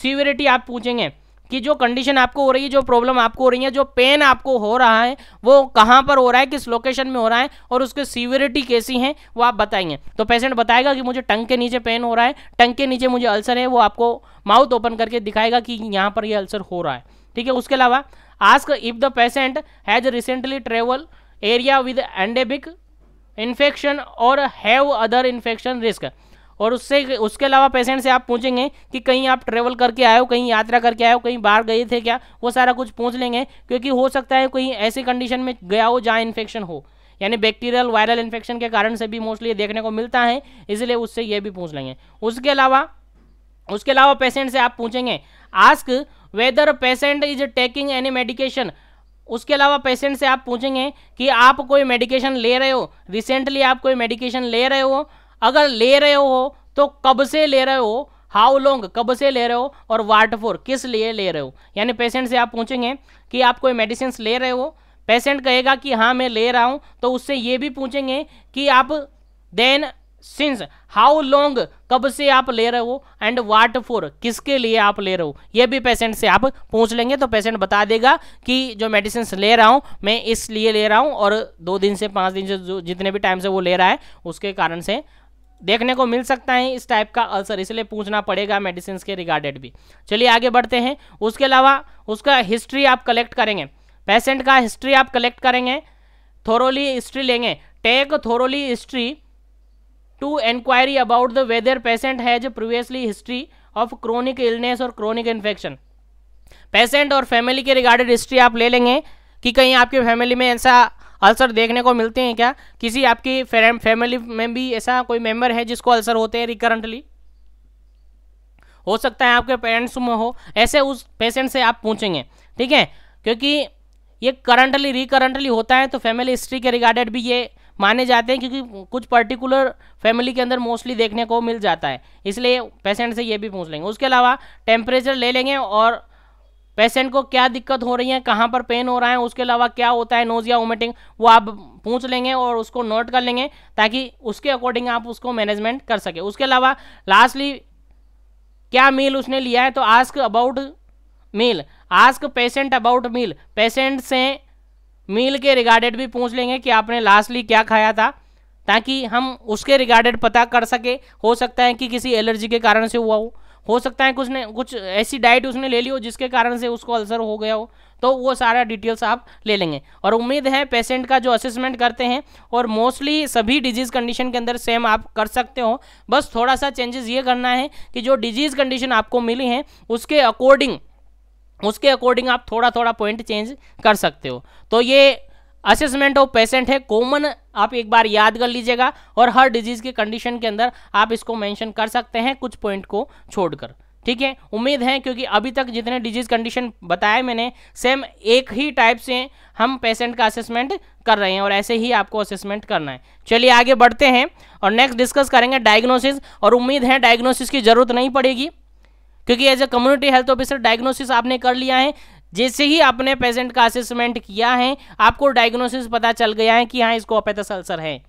सीवियरिटी आप पूछेंगे कि जो कंडीशन आपको हो रही है जो प्रॉब्लम आपको हो रही है जो पेन आपको हो रहा है वो कहाँ पर हो रहा है किस लोकेशन में हो रहा है और उसकी सीवियरिटी कैसी है वो आप बताएंगे तो पेशेंट बताएगा कि मुझे टंग के नीचे पेन हो रहा है टंग के नीचे मुझे अल्सर है वो आपको माउथ ओपन करके दिखाएगा कि यहाँ पर ये अल्सर हो रहा है ठीक है उसके अलावा ask if the patient has recently travel area with endemic infection और हैव अदर इन्फेक्शन रिस्क और उससे उसके अलावा पेशेंट से आप पूछेंगे कि कहीं आप ट्रेवल करके आए हो कहीं यात्रा करके आए हो कहीं बाहर गए थे क्या वो सारा कुछ पूछ लेंगे क्योंकि हो सकता है कहीं ऐसी कंडीशन में गया हो जहाँ इन्फेक्शन हो यानी बैक्टीरियल वायरल इन्फेक्शन के कारण से भी मोस्टली देखने को मिलता है इसलिए उससे ये भी पूछ लेंगे उसके अलावा उसके अलावा पेशेंट से आप पूछेंगे ask whether patient is taking any medication उसके अलावा पेशेंट से आप पूछेंगे कि आप कोई मेडिकेशन ले रहे हो रिसेंटली आप कोई मेडिकेशन ले रहे हो अगर ले रहे हो तो कब से ले रहे हो हाउ लॉन्ग कब से ले रहे हो और वाट फोर किस लिए ले रहे हो यानी पेशेंट से आप पूछेंगे कि आप कोई मेडिसिन ले रहे हो पेशेंट कहेगा कि हाँ मैं ले रहा हूँ तो उससे ये भी पूछेंगे कि आप देन सिंस हाउ लॉन्ग कब से आप ले रहे हो एंड वाट फोर किसके लिए आप ले रहे हो ये भी पेशेंट से आप पूछ लेंगे तो पेशेंट बता देगा कि जो मेडिसिन ले रहा हूँ मैं इसलिए ले रहा हूँ और दो दिन से पाँच दिन से जो जितने भी टाइम से वो ले रहा है उसके कारण से देखने को मिल सकता है इस टाइप का अल्सर इसलिए पूछना पड़ेगा मेडिसिन के रिगार्डेड भी चलिए आगे बढ़ते हैं उसके अलावा उसका हिस्ट्री आप कलेक्ट करेंगे पेशेंट का हिस्ट्री आप कलेक्ट करेंगे थोरोली हिस्ट्री लेंगे take thoroughly history to inquiry about the whether patient has previously history of chronic illness और क्रोनिक इन्फेक्शन पेशेंट और फैमिली के रिगार्डेड हिस्ट्री आप ले लेंगे कि कहीं आपके फैमिली में ऐसा अल्सर देखने को मिलते हैं क्या किसी आपकी फैमिली में भी ऐसा कोई मेम्बर है जिसको अल्सर होते हैं रिकरेंटली हो सकता है आपके पेरेंट्स में हो ऐसे उस पेशेंट से आप पूछेंगे ठीक है क्योंकि ये करंटली रिकरेंटली होता है तो फैमिली हिस्ट्री के रिगार्डेड भी ये माने जाते हैं क्योंकि कुछ पर्टिकुलर फैमिली के अंदर मोस्टली देखने को मिल जाता है इसलिए पेशेंट से ये भी पूछ लेंगे उसके अलावा टेम्परेचर ले लेंगे और पेशेंट को क्या दिक्कत हो रही है कहाँ पर पेन हो रहा है उसके अलावा क्या होता है नोज़ या वोमिटिंग वो आप पूछ लेंगे और उसको नोट कर लेंगे ताकि उसके अकॉर्डिंग आप उसको मैनेजमेंट कर सके उसके अलावा लास्टली क्या मील उसने लिया है तो ask about meal ask patient about meal patient से मील के रिगार्डेड भी पूछ लेंगे कि आपने लास्टली क्या खाया था ताकि हम उसके रिगार्डेड पता कर सके हो सकता है कि किसी एलर्जी के कारण से हुआ हो हो सकता है कुछ ने कुछ ऐसी डाइट उसने ले ली हो जिसके कारण से उसको अल्सर हो गया हो तो वो सारा डिटेल्स आप ले लेंगे और उम्मीद है पेशेंट का जो असेसमेंट करते हैं और मोस्टली सभी डिजीज़ कंडीशन के अंदर सेम आप कर सकते हो बस थोड़ा सा चेंजेस ये करना है कि जो डिजीज़ कंडीशन आपको मिली है उसके अकॉर्डिंग उसके अकॉर्डिंग आप थोड़ा थोड़ा पॉइंट चेंज कर सकते हो तो ये असेसमेंट ऑफ पेशेंट है कॉमन आप एक बार याद कर लीजिएगा और हर डिजीज़ के कंडीशन के अंदर आप इसको मेंशन कर सकते हैं कुछ पॉइंट को छोड़कर ठीक है उम्मीद है क्योंकि अभी तक जितने डिजीज़ कंडीशन बताए मैंने सेम एक ही टाइप से हम पेशेंट का असेसमेंट कर रहे हैं और ऐसे ही आपको असेसमेंट करना है चलिए आगे बढ़ते हैं और नेक्स्ट डिस्कस करेंगे डायग्नोसिस और उम्मीद है डायग्नोसिस की ज़रूरत नहीं पड़ेगी क्योंकि as a community health officer diagnosis आपने कर लिया है जैसे ही आपने पेशेंट का असेसमेंट किया है आपको डायग्नोसिस पता चल गया है कि हाँ इसको अपेथस अल्सर है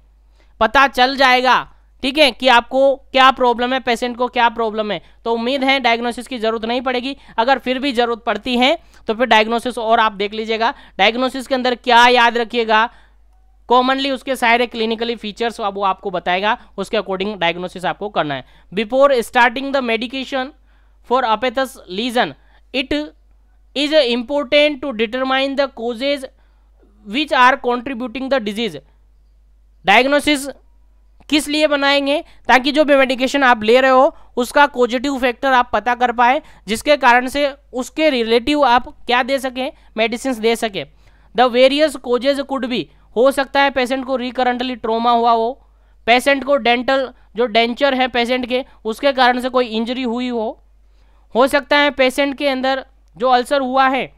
पता चल जाएगा ठीक है कि आपको क्या प्रॉब्लम है पेशेंट को क्या प्रॉब्लम है तो उम्मीद है डायग्नोसिस की ज़रूरत नहीं पड़ेगी अगर फिर भी ज़रूरत पड़ती है तो फिर डायग्नोसिस और आप देख लीजिएगा डायग्नोसिस के अंदर क्या याद रखिएगा कॉमनली उसके सारे क्लिनिकली फीचर्स अब वो आपको बताएगा उसके अकॉर्डिंग डायग्नोसिस आपको करना है before starting the medication for aphthous lesion it is important to determine the causes which are contributing the disease diagnosis किस लिए बनाएंगे ताकि जो भी मेडिकेशन आप ले रहे हो उसका पॉजिटिव फैक्टर आप पता कर पाए जिसके कारण से उसके रिलेटिव आप क्या दे सकें मेडिसिन दे सकें द वेरियस कोजेज कुड भी हो सकता है पेशेंट को रिकरेंटली ट्रोमा हुआ हो पेशेंट को डेंटल जो डेंचर है पेशेंट के उसके कारण से कोई इंजरी हुई हो हो सकता है पेशेंट के अंदर जो अल्सर हुआ है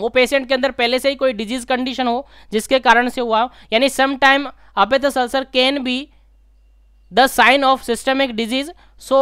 वो पेशेंट के अंदर पहले से ही कोई डिजीज कंडीशन हो जिसके कारण से हुआ यानी some time aphthous ulcer can be the sign of systemic disease so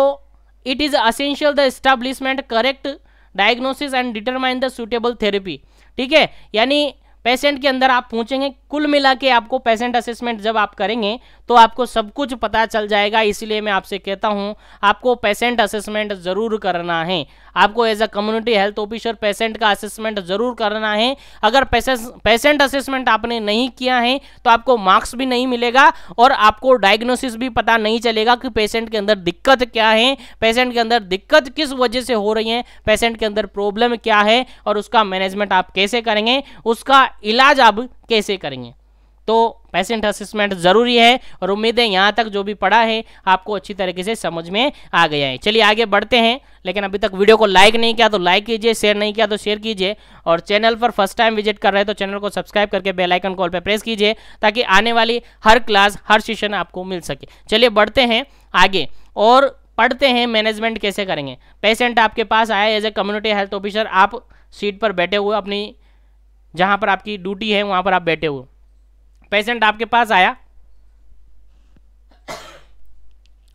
it is essential the establishment correct diagnosis and determine the suitable therapy ठीक है यानी पेशेंट के अंदर आप पूछेंगे कुल मिला के आपको पेशेंट असेसमेंट जब आप करेंगे तो आपको सब कुछ पता चल जाएगा इसलिए मैं आपसे कहता हूँ आपको पेशेंट असेसमेंट ज़रूर करना है आपको as a community health officer patient का असेसमेंट ज़रूर करना है अगर पेशेंट असेसमेंट आपने नहीं किया है तो आपको मार्क्स भी नहीं मिलेगा और आपको डायग्नोसिस भी पता नहीं चलेगा कि पेशेंट के अंदर दिक्कत क्या है पेशेंट के अंदर दिक्कत किस वजह से हो रही है पेशेंट के अंदर प्रॉब्लम क्या है और उसका मैनेजमेंट आप कैसे करेंगे उसका इलाज आप कैसे करेंगे तो पेशेंट असेसमेंट ज़रूरी है और उम्मीद है यहाँ तक जो भी पढ़ा है आपको अच्छी तरीके से समझ में आ गया है चलिए आगे बढ़ते हैं लेकिन अभी तक वीडियो को लाइक नहीं किया तो लाइक कीजिए शेयर नहीं किया तो शेयर कीजिए और चैनल पर फर्स्ट टाइम विजिट कर रहे हैं तो चैनल को सब्सक्राइब करके बेलाइकन कॉल पर प्रेस कीजिए ताकि आने वाली हर क्लास हर सेशन आपको मिल सके चलिए बढ़ते हैं आगे और पढ़ते हैं मैनेजमेंट कैसे करेंगे पेशेंट आपके पास आया as a community health officer आप सीट पर बैठे हुए अपनी जहाँ पर आपकी ड्यूटी है वहाँ पर आप बैठे हो पेशेंट आपके पास आया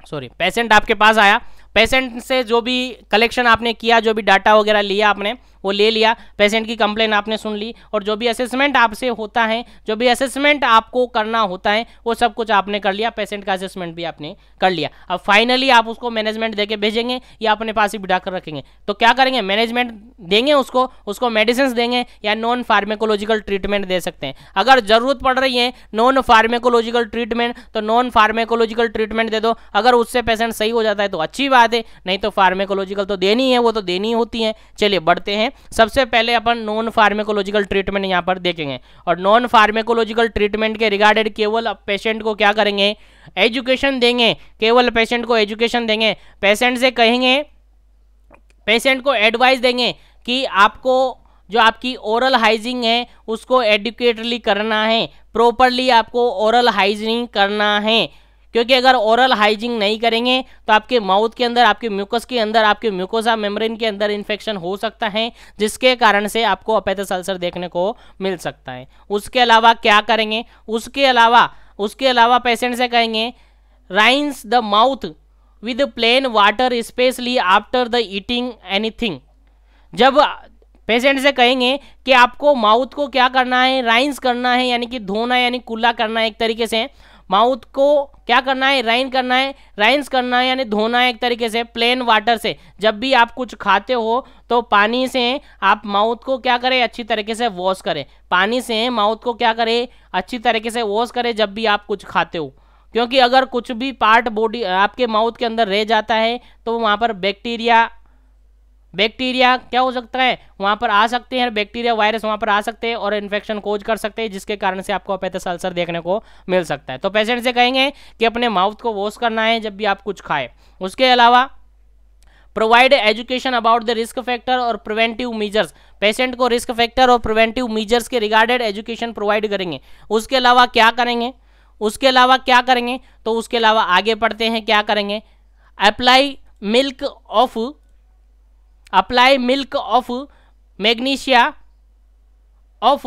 सॉरी पेशेंट आपके पास आया पेशेंट से जो भी कलेक्शन आपने किया जो भी डाटा वगैरह लिया आपने वो ले लिया पेशेंट की कंप्लेन आपने सुन ली और जो भी असेसमेंट आपसे होता है जो भी असेसमेंट आपको करना होता है वो सब कुछ आपने कर लिया पेशेंट का असेसमेंट भी आपने कर लिया अब फाइनली आप उसको मैनेजमेंट देके भेजेंगे या अपने पास ही बिठा कर रखेंगे तो क्या करेंगे मैनेजमेंट देंगे उसको उसको मेडिसिन देंगे या नॉन फार्मेकोलॉजिकल ट्रीटमेंट दे सकते हैं अगर ज़रूरत पड़ रही है नॉन फार्मेकोलॉजिकल ट्रीटमेंट तो नॉन फार्मेकोलॉजिकल ट्रीटमेंट दे दो अगर उससे पेशेंट सही हो जाता है तो अच्छी बात है नहीं तो फार्मेकोलॉजिकल तो देनी है वो तो देनी होती है चलिए बढ़ते हैं सबसे पहले अपन नॉन फार्मेकोलॉजिकल ट्रीटमेंट यहाँ पर देखेंगे और नॉन फार्मेकोलॉजिकल ट्रीटमेंट के रिगार्डेड केवल पेशेंट को क्या करेंगे एजुकेशन देंगे केवल पेशेंट को एजुकेशन देंगे पेशेंट से कहेंगे पेशेंट को एडवाइस देंगे कि आपको जो आपकी ओरल हाइजिंग है उसको एडुकेटली करना है प्रॉपरली आपको ओरल हाइजिंग करना है क्योंकि अगर ओरल हाइजिंग नहीं करेंगे तो आपके माउथ के अंदर आपके म्यूकस के अंदर आपके म्यूकोसा मेम्ब्रेन के अंदर इन्फेक्शन हो सकता है जिसके कारण से आपको अपैथस अल्सर देखने को मिल सकता है उसके अलावा क्या करेंगे उसके अलावा उसके अलावा पेशेंट से कहेंगे rinse the mouth with plain water specially after the eating anything जब पेशेंट से कहेंगे कि आपको माउथ को क्या करना है राइंस करना है यानी कि धोना यानी कुल्ला करना है एक तरीके से माउथ को क्या करना है राइन करना है राइन्स करना है यानी धोना है एक तरीके से प्लेन वाटर से जब भी आप कुछ खाते हो तो पानी से आप माउथ को क्या करें अच्छी तरीके से वॉश करें पानी से माउथ को क्या करें अच्छी तरीके से वॉश करें जब भी आप कुछ खाते हो क्योंकि अगर कुछ भी पार्ट बॉडी आपके माउथ के अंदर रह जाता है तो वहाँ पर बैक्टीरिया बैक्टीरिया क्या हो सकता है वहाँ पर आ सकते हैं बैक्टीरिया वायरस वहाँ पर आ सकते हैं और इन्फेक्शन कोज कर सकते हैं जिसके कारण से आपको अपेथस अल्सर देखने को मिल सकता है तो पेशेंट से कहेंगे कि अपने माउथ को वॉश करना है जब भी आप कुछ खाएं उसके अलावा provide education about the risk factor और प्रिवेंटिव मीजर्स पेशेंट को रिस्क फैक्टर और प्रिवेंटिव मीजर्स के रिगार्डेड एजुकेशन प्रोवाइड करेंगे उसके अलावा क्या करेंगे उसके अलावा क्या करेंगे तो उसके अलावा आगे पढ़ते हैं क्या करेंगे apply milk of apply milk of magnesia of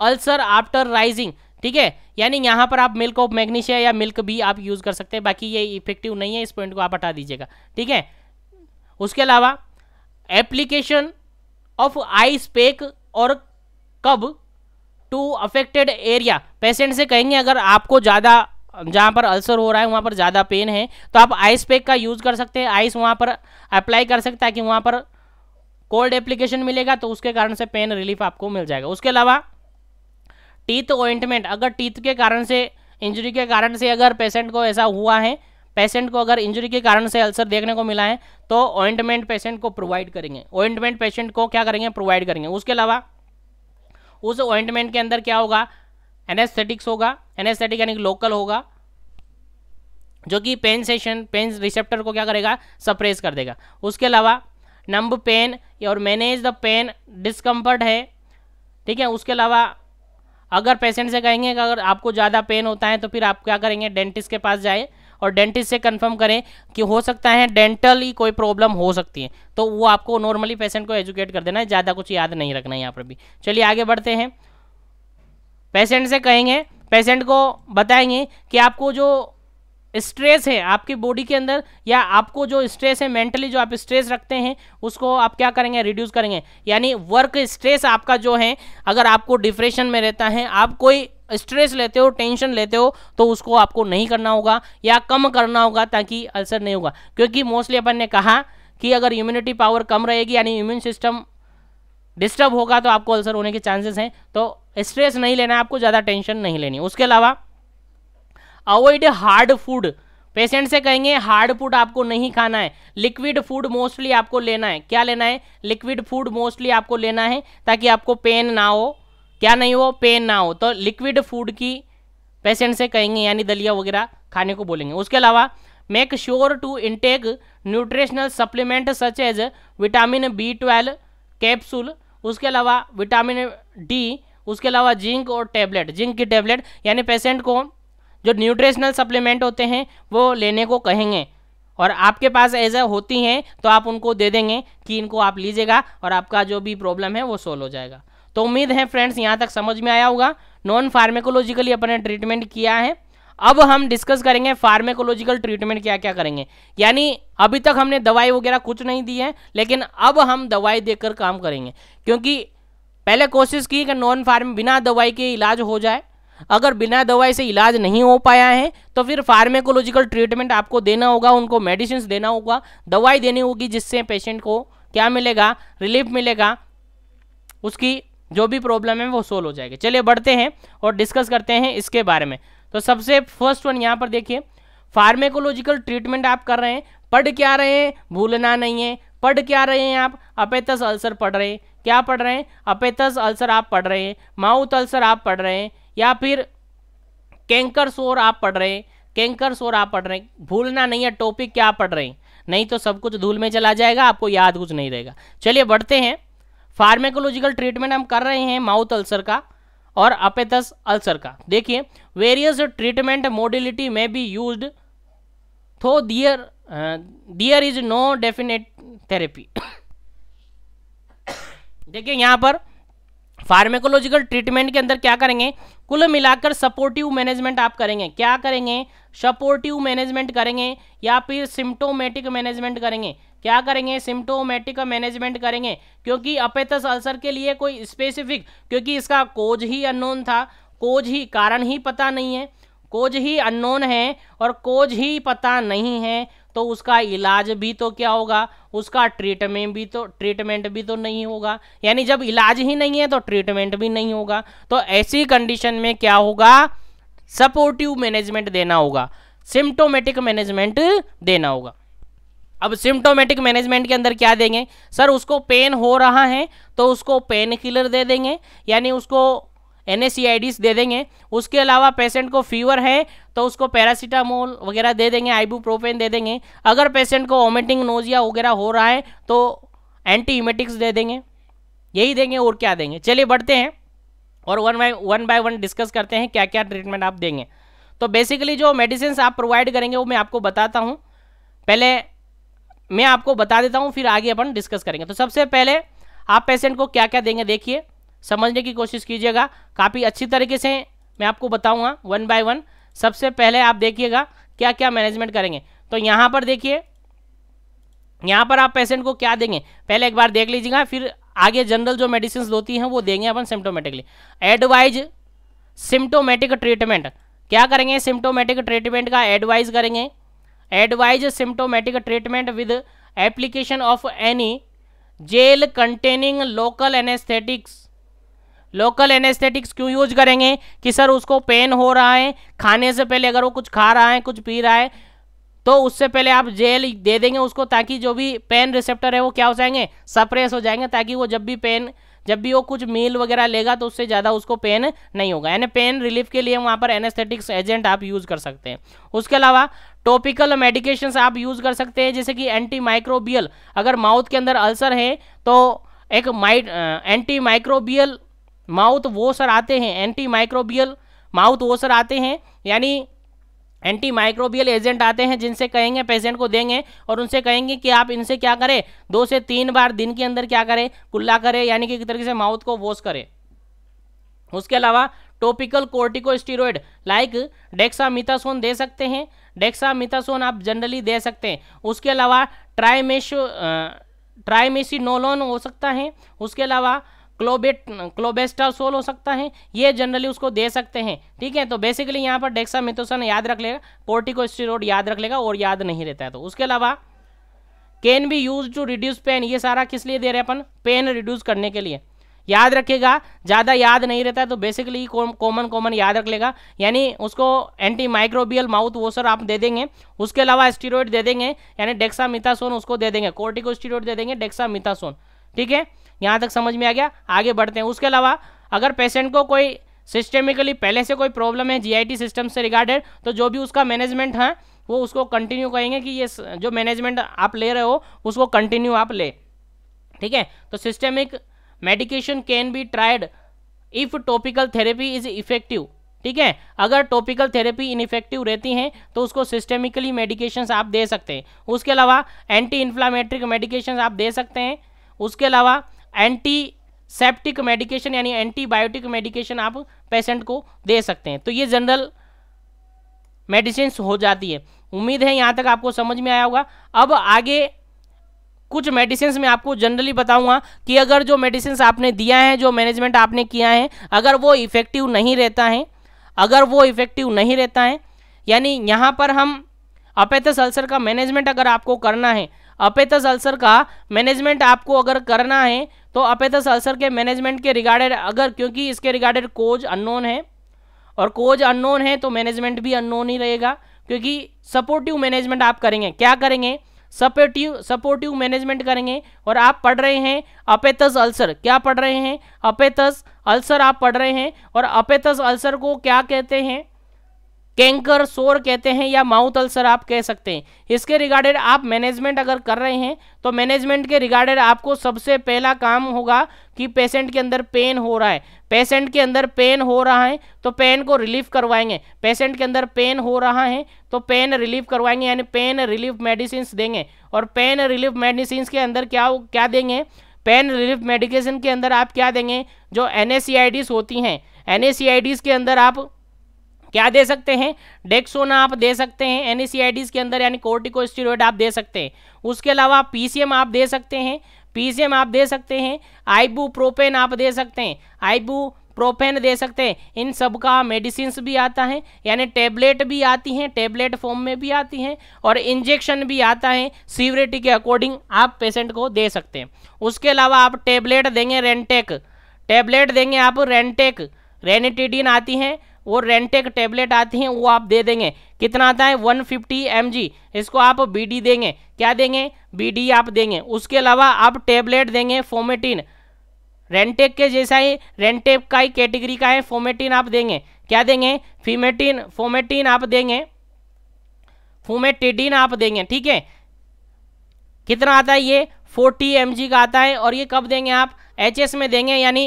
ulcer after rinsing ठीक है यानी यहाँ पर आप मिल्क ऑफ मैग्नीशिया या मिल्क भी आप यूज़ कर सकते हैं बाकी ये इफेक्टिव नहीं है इस पॉइंट को आप हटा दीजिएगा ठीक है उसके अलावा एप्लीकेशन ऑफ आई स्पेक और कब टू अफेक्टेड एरिया पेशेंट से कहेंगे अगर आपको ज़्यादा जहाँ पर अल्सर हो रहा है वहाँ पर ज़्यादा पेन है तो आप आइस पैक का यूज़ कर सकते हैं आइस वहाँ पर अप्लाई कर सकते हैं कि वहाँ पर कोल्ड एप्लीकेशन मिलेगा तो उसके कारण से पेन रिलीफ आपको मिल जाएगा उसके अलावा टीथ ऑइंटमेंट अगर टीथ के कारण से इंजरी के कारण से अगर पेशेंट को ऐसा हुआ है पेशेंट को अगर इंजरी के कारण से अल्सर देखने को मिला है तो ऑइंटमेंट पेशेंट को प्रोवाइड करेंगे ऑइंटमेंट पेशेंट को क्या करेंगे प्रोवाइड करेंगे उसके अलावा उस ऑइंटमेंट के अंदर क्या होगा एनेस्थेटिक्स होगा एनेस्थेटिक यानी लोकल होगा जो कि पेन सेशन पेन रिसेप्टर को क्या करेगा सप्रेस कर देगा उसके अलावा नंब पेन और मैनेज द पेन डिस्कम्फर्ट है ठीक है उसके अलावा अगर पेशेंट से कहेंगे कि अगर आपको ज़्यादा पेन होता है तो फिर आप क्या करेंगे डेंटिस्ट के पास जाए और डेंटिस्ट से कंफर्म करें कि हो सकता है डेंटली कोई प्रॉब्लम हो सकती है तो वो आपको नॉर्मली पेशेंट को एजुकेट कर देना है ज़्यादा कुछ याद नहीं रखना है यहाँ पर भी चलिए आगे बढ़ते हैं पेशेंट से कहेंगे पेशेंट को बताएंगे कि आपको जो स्ट्रेस है आपकी बॉडी के अंदर या आपको जो स्ट्रेस है मेंटली जो आप स्ट्रेस रखते हैं उसको आप क्या करेंगे रिड्यूस करेंगे यानी वर्क स्ट्रेस आपका जो है अगर आपको डिप्रेशन में रहता है आप कोई स्ट्रेस लेते हो टेंशन लेते हो तो उसको आपको नहीं करना होगा या कम करना होगा ताकि असर नहीं होगा क्योंकि मोस्टली अपन ने कहा कि अगर इम्यूनिटी पावर कम रहेगी यानी इम्यून सिस्टम डिस्टर्ब होगा तो आपको अल्सर होने के चांसेस हैं तो स्ट्रेस नहीं लेना है आपको ज़्यादा टेंशन नहीं लेनी उसके अलावा अवॉइड हार्ड फूड पेशेंट से कहेंगे हार्ड फूड आपको नहीं खाना है लिक्विड फूड मोस्टली आपको लेना है क्या लेना है लिक्विड फूड मोस्टली आपको लेना है ताकि आपको पेन ना हो क्या नहीं हो पेन ना हो तो लिक्विड फूड की पेशेंट से कहेंगे यानी दलिया वगैरह खाने को बोलेंगे उसके अलावा make sure to intake nutritional supplement such as vitamin B twelve capsule उसके अलावा विटामिन डी उसके अलावा जिंक और टैबलेट जिंक की टैबलेट यानी पेशेंट को जो न्यूट्रिशनल सप्लीमेंट होते हैं वो लेने को कहेंगे और आपके पास ऐसा होती हैं तो आप उनको दे देंगे कि इनको आप लीजिएगा और आपका जो भी प्रॉब्लम है वो सोल्व हो जाएगा तो उम्मीद है फ्रेंड्स यहाँ तक समझ में आया होगा नॉन फार्मेकोलॉजिकली अपने ट्रीटमेंट किया है अब हम डिस्कस करेंगे फार्मेकोलॉजिकल ट्रीटमेंट क्या क्या करेंगे यानी अभी तक हमने दवाई वगैरह कुछ नहीं दी है लेकिन अब हम दवाई देकर काम करेंगे क्योंकि पहले कोशिश की कि नॉन फार्म बिना दवाई के इलाज हो जाए अगर बिना दवाई से इलाज नहीं हो पाया है तो फिर फार्मेकोलॉजिकल ट्रीटमेंट आपको देना होगा उनको मेडिसिन देना होगा दवाई देनी होगी जिससे पेशेंट को क्या मिलेगा रिलीफ मिलेगा उसकी जो भी प्रॉब्लम है वो सोल्व हो जाएगी चलिए बढ़ते हैं और डिस्कस करते हैं इसके बारे में तो सबसे फर्स्ट वन यहाँ पर देखिए फार्मेकोलॉजिकल ट्रीटमेंट आप कर रहे हैं पढ़ क्या रहे हैं भूलना नहीं है पढ़ क्या रहे हैं आप अपेतस अल्सर पढ़ रहे हैं क्या पढ़ रहे हैं अपेतस अल्सर आप पढ़ रहे हैं माउथ अल्सर आप पढ़ रहे हैं या फिर कैंकर शोर आप पढ़ रहे हैं कैंकर शोर आप पढ़ रहे हैं भूलना नहीं है टॉपिक क्या पढ़ रहे हैं नहीं तो सब कुछ धूल में चला जाएगा आपको याद कुछ नहीं रहेगा चलिए बढ़ते हैं फार्मेकोलॉजिकल ट्रीटमेंट हम कर रहे हैं माउथ अल्सर का और अपेथस अल्सर का देखिए वेरियस ट्रीटमेंट मोडिलिटी में be use though there there is no definite therapy देखिए यहाँ पर फार्मेकोलॉजिकल ट्रीटमेंट के अंदर क्या करेंगे कुल मिलाकर सपोर्टिव मैनेजमेंट आप करेंगे क्या करेंगे सपोर्टिव मैनेजमेंट करेंगे या फिर सिम्टोमेटिक मैनेजमेंट करेंगे क्या करेंगे सिम्टोमेटिक मैनेजमेंट करेंगे क्योंकि अपेथस अल्सर के लिए कोई स्पेसिफिक क्योंकि इसका कोज ही अननोन था कोज ही कारण ही पता नहीं है कोज ही अननोन है और कोज ही पता नहीं है तो उसका इलाज भी तो क्या होगा उसका ट्रीटमेंट भी तो ट्रीटमेंट भी तो नहीं होगा यानी जब इलाज ही नहीं है तो ट्रीटमेंट भी नहीं होगा तो ऐसी कंडीशन में क्या होगा सपोर्टिव मैनेजमेंट देना होगा सिम्टोमेटिक मैनेजमेंट देना होगा अब सिम्टोमेटिक मैनेजमेंट के अंदर क्या देंगे सर उसको पेन हो रहा है तो उसको पेन किलर दे देंगे यानी उसको एन दे देंगे उसके अलावा पेशेंट को फीवर है तो उसको पैरासीटामोल वगैरह दे देंगे आइबूप्रोपेन दे देंगे अगर पेशेंट को वोमिटिंग नोजिया वगैरह हो रहा है तो एंटी इमेटिक्स दे देंगे यही देंगे और क्या देंगे चलिए बढ़ते हैं और one by one by one discuss करते हैं क्या क्या ट्रीटमेंट आप देंगे तो बेसिकली जो मेडिसिन आप प्रोवाइड करेंगे वो मैं आपको बताता हूँ पहले मैं आपको बता देता हूँ फिर आगे अपन डिस्कस करेंगे तो सबसे पहले आप पेशेंट को क्या क्या देंगे देखिए समझने की कोशिश कीजिएगा काफ़ी अच्छी तरीके से मैं आपको बताऊँगा वन बाय वन सबसे पहले आप देखिएगा क्या क्या मैनेजमेंट करेंगे तो यहाँ पर देखिए यहाँ पर आप पेशेंट को क्या देंगे पहले एक बार देख लीजिएगा फिर आगे जनरल जो मेडिसिन होती हैं वो देंगे अपन सिम्टोमेटिकली एडवाइज सिम्टोमेटिक ट्रीटमेंट क्या करेंगे सिम्टोमेटिक ट्रीटमेंट का एडवाइज करेंगे advise symptomatic treatment with application of any gel containing local anaesthetics local anaesthetics क्यों यूज करेंगे कि सर उसको पेन हो रहा है खाने से पहले अगर वो कुछ खा रहा है कुछ पी रहा है तो उससे पहले आप जेल दे देंगे उसको ताकि जो भी पेन रिसेप्टर है वो क्या हो जाएंगे सप्रेस हो जाएंगे ताकि वो जब भी पेन जब भी वो कुछ मील वगैरह लेगा तो उससे ज़्यादा उसको पेन नहीं होगा यानी पेन रिलीफ के लिए वहाँ पर एनेस्थेटिक्स एजेंट आप यूज़ कर सकते हैं उसके अलावा टॉपिकल मेडिकेशंस आप यूज़ कर सकते हैं जैसे कि एंटी माइक्रोबियल अगर माउथ के अंदर अल्सर है तो एक माइ एंटी माइक्रोबियल माउथ वो सर आते हैं एंटी माइक्रोबियल माउथ वो सर आते हैं यानी एंटी माइक्रोबियल एजेंट आते हैं जिनसे कहेंगे पेशेंट को देंगे और उनसे कहेंगे कि आप इनसे क्या करें दो से तीन बार दिन के अंदर क्या करें कुल्ला करें यानी कि एक तरीके से माउथ को वॉश करें उसके अलावा टॉपिकल कोर्टिकोस्टीरोइड लाइक डेक्सामिथासोन दे सकते हैं डेक्सामिथासोन आप जनरली दे सकते हैं उसके अलावा ट्राइमेश ट्राइमेसिनोलोन हो सकता है उसके अलावा क्लोबेट क्लोबेस्टासोल हो सकता है ये जनरली उसको दे सकते हैं ठीक है तो बेसिकली यहाँ पर डेक्सा डेक्सामिथोसन याद रख लेगा स्टीरोड याद रख लेगा और याद नहीं रहता है तो उसके अलावा can be use to reduce pain ये सारा किस लिए दे रहे अपन पेन रिड्यूस करने के लिए याद रखेगा ज़्यादा याद नहीं रहता है तो बेसिकली कॉमन कॉमन याद रख लेगा यानी उसको एंटी माइक्रोबियल माउथ वॉशर आप दे देंगे उसके अलावा स्टीरोयड दे देंगे यानी मिथासोन उसको दे देंगे कोर्टिकोस्टीरोइड दे देंगे मिथासोन ठीक है यहाँ तक समझ में आ गया आगे बढ़ते हैं उसके अलावा अगर पेशेंट को कोई सिस्टेमिकली पहले से कोई प्रॉब्लम है जीआईटी सिस्टम से रिगार्डेड तो जो भी उसका मैनेजमेंट है वो उसको कंटिन्यू कहेंगे कि ये जो मैनेजमेंट आप ले रहे हो उसको कंटिन्यू आप ले ठीक है तो systemic medication can be tried if topical therapy is effective ठीक है अगर टॉपिकल थेरेपी इनफेक्टिव रहती हैं तो उसको सिस्टेमिकली मेडिकेशंस आप दे सकते हैं उसके अलावा एंटी इन्फ्लामेट्रिक मेडिकेशंस आप दे सकते हैं उसके अलावा एंटी सेप्टिक मेडिकेशन यानी एंटीबायोटिक मेडिकेशन आप पेशेंट को दे सकते हैं तो ये जनरल मेडिसिन हो जाती है उम्मीद है यहाँ तक आपको समझ में आया होगा अब आगे कुछ मेडिसिन में आपको जनरली बताऊंगा कि अगर जो मेडिसिन आपने दिया है जो मैनेजमेंट आपने किया है अगर वो इफ़ेक्टिव नहीं रहता है अगर वो इफ़ेक्टिव नहीं रहता है यानी यहाँ पर हम अपेथस अल्सर का मैनेजमेंट अगर आपको करना है अपेथस अल्सर का मैनेजमेंट आपको अगर करना है तो अपेथस अल्सर के मैनेजमेंट के रिगार्डेड अगर क्योंकि इसके रिगार्डेड कोज अननोन है और कोज अननोन है तो मैनेजमेंट भी अननोन ही रहेगा क्योंकि सपोर्टिव मैनेजमेंट आप करेंगे क्या करेंगे सपोर्टिव सपोर्टिव मैनेजमेंट करेंगे और आप पढ़ रहे हैं अपेतस अल्सर क्या पढ़ रहे हैं अपेतस अल्सर आप पढ़ रहे हैं और अपेतस अल्सर को क्या कहते हैं कैंकर शोर कहते हैं या माउथ अल्सर आप कह सकते हैं इसके रिगार्डेड आप मैनेजमेंट अगर कर रहे हैं तो मैनेजमेंट के रिगार्डेड आपको सबसे पहला काम होगा कि पेशेंट के अंदर पेन हो रहा है पेशेंट के अंदर पेन हो रहा है तो पेन को रिलीफ करवाएंगे पेशेंट के अंदर पेन हो रहा है तो पेन रिलीफ करवाएंगे यानी पेन रिलीफ मेडिसिन देंगे और पेन रिलीफ मेडिसिन के अंदर क्या क्या देंगे पेन रिलीफ मेडिकेशन के अंदर आप क्या देंगे जो एन होती हैं एन के अंदर आप क्या दे सकते हैं डेक्सोना आप दे सकते हैं एन के अंदर यानी स्टीरोड आप दे सकते हैं उसके अलावा पीसीएम आप दे सकते हैं पीसीएम आप दे सकते हैं आईबू प्रोपेन आप दे सकते हैं आईबू प्रोपेन दे सकते हैं इन सब का मेडिसिन भी आता है यानी टेबलेट भी आती हैं टेबलेट फॉर्म में भी आती हैं और इंजेक्शन भी आता है सीवरेटी के अकॉर्डिंग आप पेशेंट को दे सकते हैं उसके अलावा आप टेबलेट देंगे रेंटेक टेबलेट देंगे आप रेंटेक रेनिटिडिन आती हैं और रेंटेक टेबलेट आती हैं वो आप दे देंगे कितना आता है 150 फिफ्टी इसको आप बीडी देंगे क्या देंगे बीडी आप देंगे उसके अलावा आप टेबलेट देंगे फोमेटिन रेंटेक के जैसा ही रेंटेक का ही कैटेगरी का है फोमेटिन आप देंगे क्या देंगे फीमेटिन फोमेटिन आप देंगे फोमेटिडिन आप देंगे ठीक है कितना आता है ये 40 एम का आता है और ये कब देंगे आप एच में देंगे यानी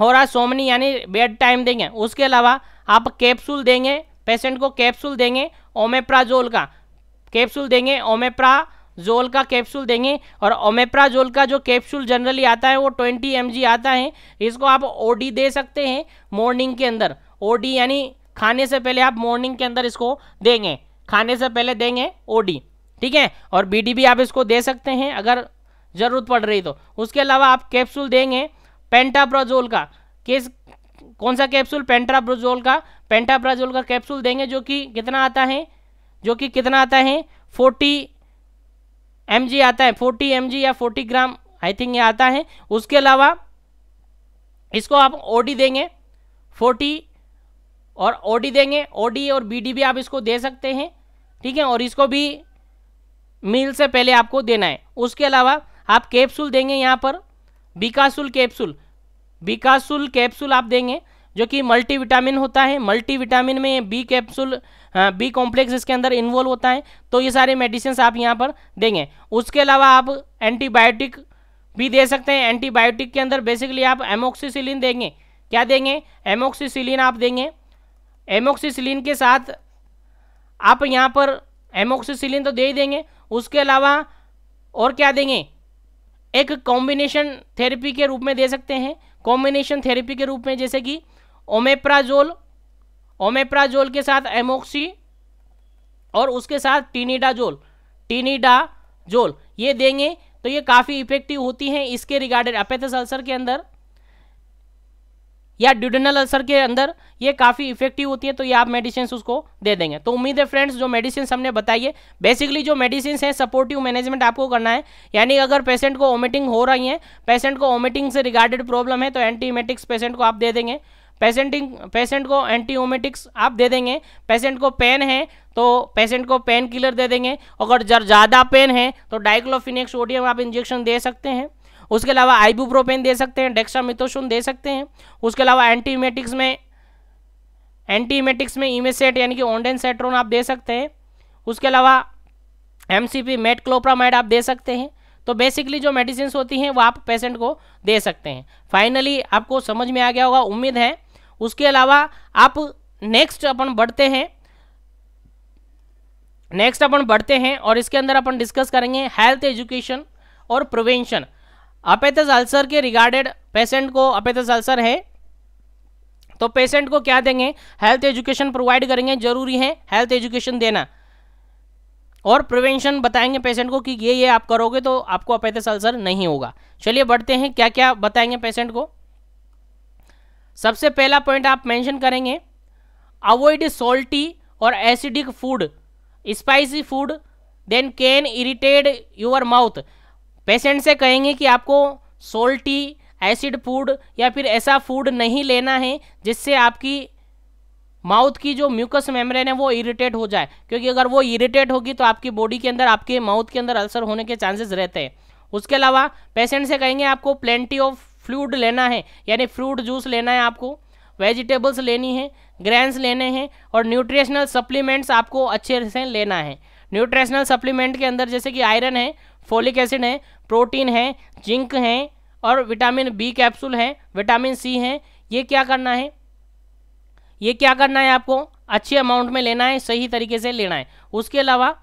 होरा सोमनी यानी बेड टाइम देंगे उसके अलावा आप कैप्सूल देंगे पेशेंट को कैप्सूल देंगे ओमेप्राजोल का कैप्सूल देंगे ओमेप्रा जोल का कैप्सूल देंगे और ओमेप्राजोल का जो कैप्सूल जनरली आता है वो 20 एम आता है इसको आप ओडी दे सकते हैं मॉर्निंग के अंदर ओडी यानी खाने से पहले आप मॉर्निंग के अंदर इसको देंगे खाने से पहले देंगे ओडी ठीक है और बी भी आप इसको दे सकते हैं अगर ज़रूरत पड़ रही तो उसके अलावा आप कैप्सूल देंगे पेंटाप्राजोल का किस कौन सा कैप्सूल पेंटाप्राजोल का पेंटाप्राजोल का कैप्सूल देंगे जो कि कितना आता है जो कि कितना आता है फोर्टी एम आता है फोर्टी एम या फोर्टी ग्राम आई थिंक ये आता है उसके अलावा इसको आप ओडी देंगे फोर्टी और ओडी देंगे ओडी और बी भी आप इसको दे सकते हैं ठीक है और इसको भी मील से पहले आपको देना है उसके अलावा आप कैप्सूल देंगे यहाँ पर बिकासुल कैप्सूल बिकासुल कैप्सूल आप देंगे जो कि मल्टी विटामिन होता है मल्टी विटामिन में बी कैप्सूल बी कॉम्प्लेक्स इसके अंदर इन्वॉल्व होता है तो ये सारे मेडिसिन आप यहाँ पर देंगे उसके अलावा आप एंटीबायोटिक भी दे सकते हैं एंटीबायोटिक के अंदर बेसिकली आप एमोक्सीसिलिन देंगे क्या देंगे एमोक्सीसिलिन आप देंगे एमोक्सीसिलिन के साथ आप यहाँ पर एमोक्सीसिलिन तो दे ही देंगे उसके अलावा और क्या देंगे एक कॉम्बिनेशन थेरेपी के रूप में दे सकते हैं कॉम्बिनेशन थेरेपी के रूप में जैसे कि ओमेप्राजोल ओमेप्राजोल के साथ एमोक्सी और उसके साथ टीनिडाजोल टीनिडाजोल ये देंगे तो ये काफ़ी इफेक्टिव होती हैं इसके रिगार्डेड अपेथस अल्सर के अंदर या ड्यूडनल असर के अंदर ये काफ़ी इफेक्टिव होती है तो ये आप मेडिसिन उसको दे देंगे तो उम्मीद है फ्रेंड्स जो मेडिसिन हमने बताइए बेसिकली जो मेडिसिन है सपोर्टिव मैनेजमेंट आपको करना है यानी अगर पेशेंट को ओमिटिंग हो रही है पेशेंट को ओमिटिंग से रिगार्डेड प्रॉब्लम है तो एंटीमेटिक्स पेशेंट को आप दे देंगे पेशेंटिंग पेशेंट को एंटीओमेटिक्स आप दे देंगे पेशेंट को पेन है तो पेशेंट को पेन किलर दे देंगे अगर जर ज़्यादा पेन है तो डाइक्लोफिनेक्स ओडियम आप इंजेक्शन दे सकते हैं उसके अलावा आइबूप्रोपेन दे सकते हैं डेक्सामिथोसुन दे सकते हैं उसके अलावा एंटीमेटिक्स में एंटीमेटिक्स में इमेसेट यानी कि ओंडेन आप दे सकते हैं उसके अलावा एम सी पी मेटक्लोप्रामाइड आप दे सकते हैं तो बेसिकली जो मेडिसिन होती हैं वो आप पेशेंट को दे सकते हैं फाइनली आपको समझ में आ गया होगा उम्मीद है उसके अलावा आप नेक्स्ट अपन बढ़ते हैं नेक्स्ट अपन बढ़ते हैं और इसके अंदर अपन डिस्कस करेंगे हेल्थ एजुकेशन और प्रिवेंशन अपेथस अल्सर के रिगार्डेड पेशेंट को अपेथस अल्सर है तो पेशेंट को क्या देंगे हेल्थ एजुकेशन प्रोवाइड करेंगे जरूरी है हेल्थ एजुकेशन देना और प्रिवेंशन बताएंगे पेशेंट को कि ये ये आप करोगे तो आपको अपेथस अल्सर नहीं होगा चलिए बढ़ते हैं क्या क्या बताएंगे पेशेंट को सबसे पहला पॉइंट आप मेंशन करेंगे अवॉइड सॉल्टी और acidic food spicy food then can irritate your mouth patient से कहेंगे कि आपको सोल्टी एसिड फूड या फिर ऐसा फूड नहीं लेना है जिससे आपकी माउथ की जो म्यूकस मेम्ब्रेन है वो इरिटेट हो जाए क्योंकि अगर वो इरिटेट होगी तो आपकी बॉडी के अंदर आपके माउथ के अंदर अल्सर होने के चांसेस रहते हैं उसके अलावा पेशेंट से कहेंगे आपको प्लेंटी ऑफ फ्लूड लेना है यानी फ्रूट जूस लेना है आपको वेजिटेबल्स लेनी है ग्रैंस लेने हैं और न्यूट्रिशनल सप्लीमेंट्स आपको अच्छे से लेना है न्यूट्रिशनल सप्लीमेंट के अंदर जैसे कि आयरन है फोलिक एसिड है प्रोटीन है जिंक हैं और विटामिन बी कैप्सूल हैं विटामिन सी हैं ये क्या करना है ये क्या करना है आपको अच्छे अमाउंट में लेना है सही तरीके से लेना है उसके अलावा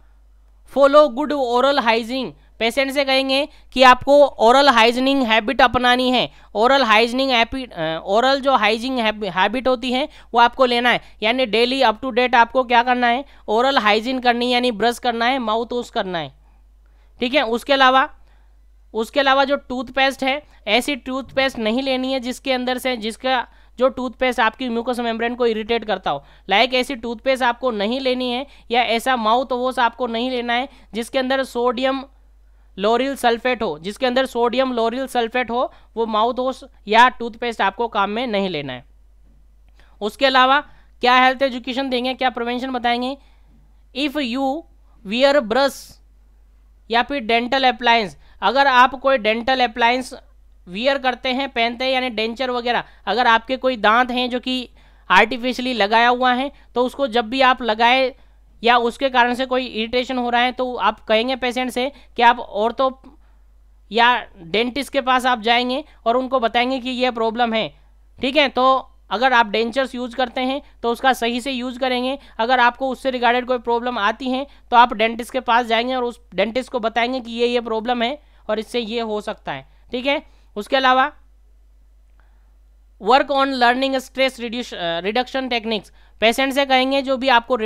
follow good oral hygiene patient से कहेंगे कि आपको ओरल हाइजीनिंग हैबिट अपनानी है ओरल हाइजीनिंग ओरल जो हाइजीन हैबिट होती है वो आपको लेना है यानी डेली अप टू डेट आपको क्या करना है ओरल हाइजीन करनी यानी ब्रश करना है माउथ वॉश करना है ठीक है उसके अलावा उसके अलावा जो टूथपेस्ट है ऐसी टूथपेस्ट नहीं लेनी है जिसके अंदर से जिसका जो टूथपेस्ट आपकी म्यूकस मेम्ब्रेन को इरिटेट करता हो लाइक ऐसी टूथपेस्ट आपको नहीं लेनी है या ऐसा माउथ वॉश आपको नहीं लेना है जिसके अंदर सोडियम लोरिल सल्फेट हो जिसके अंदर सोडियम लोरिल सल्फेट हो वो माउथ वॉश या टूथपेस्ट आपको काम में नहीं लेना है उसके अलावा क्या हेल्थ एजुकेशन देंगे क्या प्रिवेंशन बताएंगे इफ़ यू वियर ब्रश या फिर डेंटल अप्लायंस अगर आप कोई डेंटल अप्लाइंस वियर करते हैं पहनते हैं यानी डेंचर वगैरह अगर आपके कोई दांत हैं जो कि आर्टिफिशली लगाया हुआ है तो उसको जब भी आप लगाए या उसके कारण से कोई इरिटेशन हो रहा है तो आप कहेंगे पेशेंट से कि आप और तो या डेंटिस्ट के पास आप जाएंगे और उनको बताएंगे कि यह प्रॉब्लम है ठीक है तो अगर आप डेंचर्स यूज़ करते हैं तो उसका सही से यूज़ करेंगे अगर आपको उससे रिगार्डेड कोई प्रॉब्लम आती है तो आप डेंटिस्ट के पास जाएंगे और उस डेंटिस्ट को बताएंगे कि ये ये प्रॉब्लम है और इससे ये हो सकता है ठीक है उसके अलावा work on learning stress reduction techniques patient से कहेंगे जो भी आपको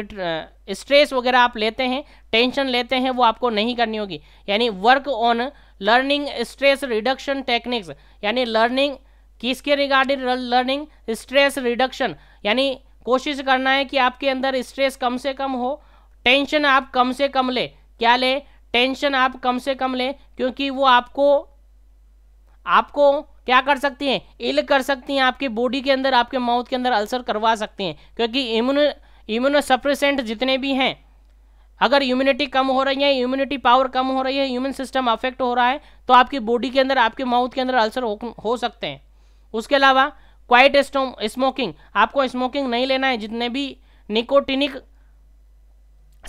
स्ट्रेस वगैरह आप लेते हैं टेंशन लेते हैं वो आपको नहीं करनी होगी यानी work on learning stress reduction techniques यानी लर्निंग किसके रिगार्डिंग लर्निंग स्ट्रेस रिडक्शन यानी कोशिश करना है कि आपके अंदर स्ट्रेस कम से कम हो टेंशन आप कम से कम ले क्या ले टेंशन आप कम से कम लें क्योंकि वो आपको आपको क्या कर सकती हैं इल कर सकती हैं आपकी बॉडी के अंदर आपके माउथ के अंदर अल्सर करवा सकती हैं क्योंकि इम्यूनो सप्रेसेंट जितने भी हैं अगर इम्यूनिटी कम हो रही है इम्यूनिटी पावर कम हो रही है इम्यून सिस्टम अफेक्ट हो रहा है तो आपकी बॉडी के अंदर आपके माउथ के अंदर अल्सर हो, हो सकते हैं उसके अलावा क्वाइट स्मोकिंग आपको स्मोकिंग नहीं लेना है जितने भी निकोटिनिक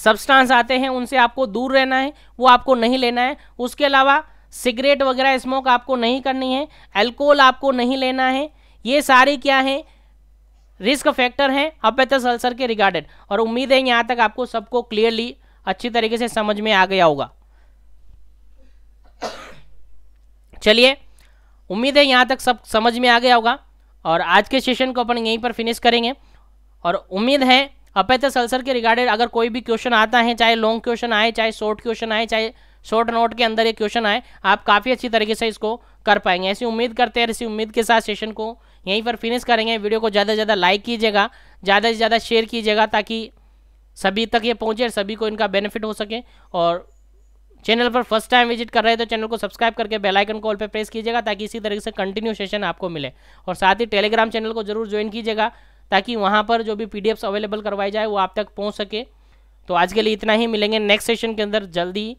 सब्सटेंस आते हैं उनसे आपको दूर रहना है वो आपको नहीं लेना है उसके अलावा सिगरेट वगैरह स्मोक आपको नहीं करनी है अल्कोहल आपको नहीं लेना है ये सारी क्या है रिस्क फैक्टर हैं अपेथस अल्सर के रिगार्डेड और उम्मीद है यहाँ तक आपको सबको क्लियरली अच्छी तरीके से समझ में आ गया होगा चलिए उम्मीद है यहाँ तक सब समझ में आ गया होगा और आज के सेशन को अपन यहीं पर फिनिश करेंगे और उम्मीद है अपेथस अल्सर के रिगार्डेड अगर कोई भी क्वेश्चन आता है चाहे लॉन्ग क्वेश्चन आए चाहे शॉर्ट क्वेश्चन आए चाहे शॉर्ट नोट के अंदर ये क्वेश्चन आए आप काफ़ी अच्छी तरीके से इसको कर पाएंगे ऐसी उम्मीद करते हैं इसी उम्मीद के साथ सेशन को यहीं पर फिनिश करेंगे वीडियो को ज़्यादा से ज़्यादा लाइक कीजिएगा ज़्यादा से ज़्यादा शेयर कीजिएगा ताकि सभी तक ये पहुँचे और सभी को इनका बेनिफिट हो सके और चैनल पर फर्स्ट टाइम विजिट कर रहे हैं तो चैनल को सब्सक्राइब करके बेल आइकन कॉल पर प्रेस कीजिएगा ताकि इसी तरीके से कंटिन्यू सेशन आपको मिले और साथ ही टेलीग्राम चैनल को जरूर ज्वाइन कीजिएगा ताकि वहाँ पर जो भी पी अवेलेबल करवाई जाए वो आप तक पहुँच सके तो आज के लिए इतना ही मिलेंगे नेक्स्ट सेशन के अंदर जल्दी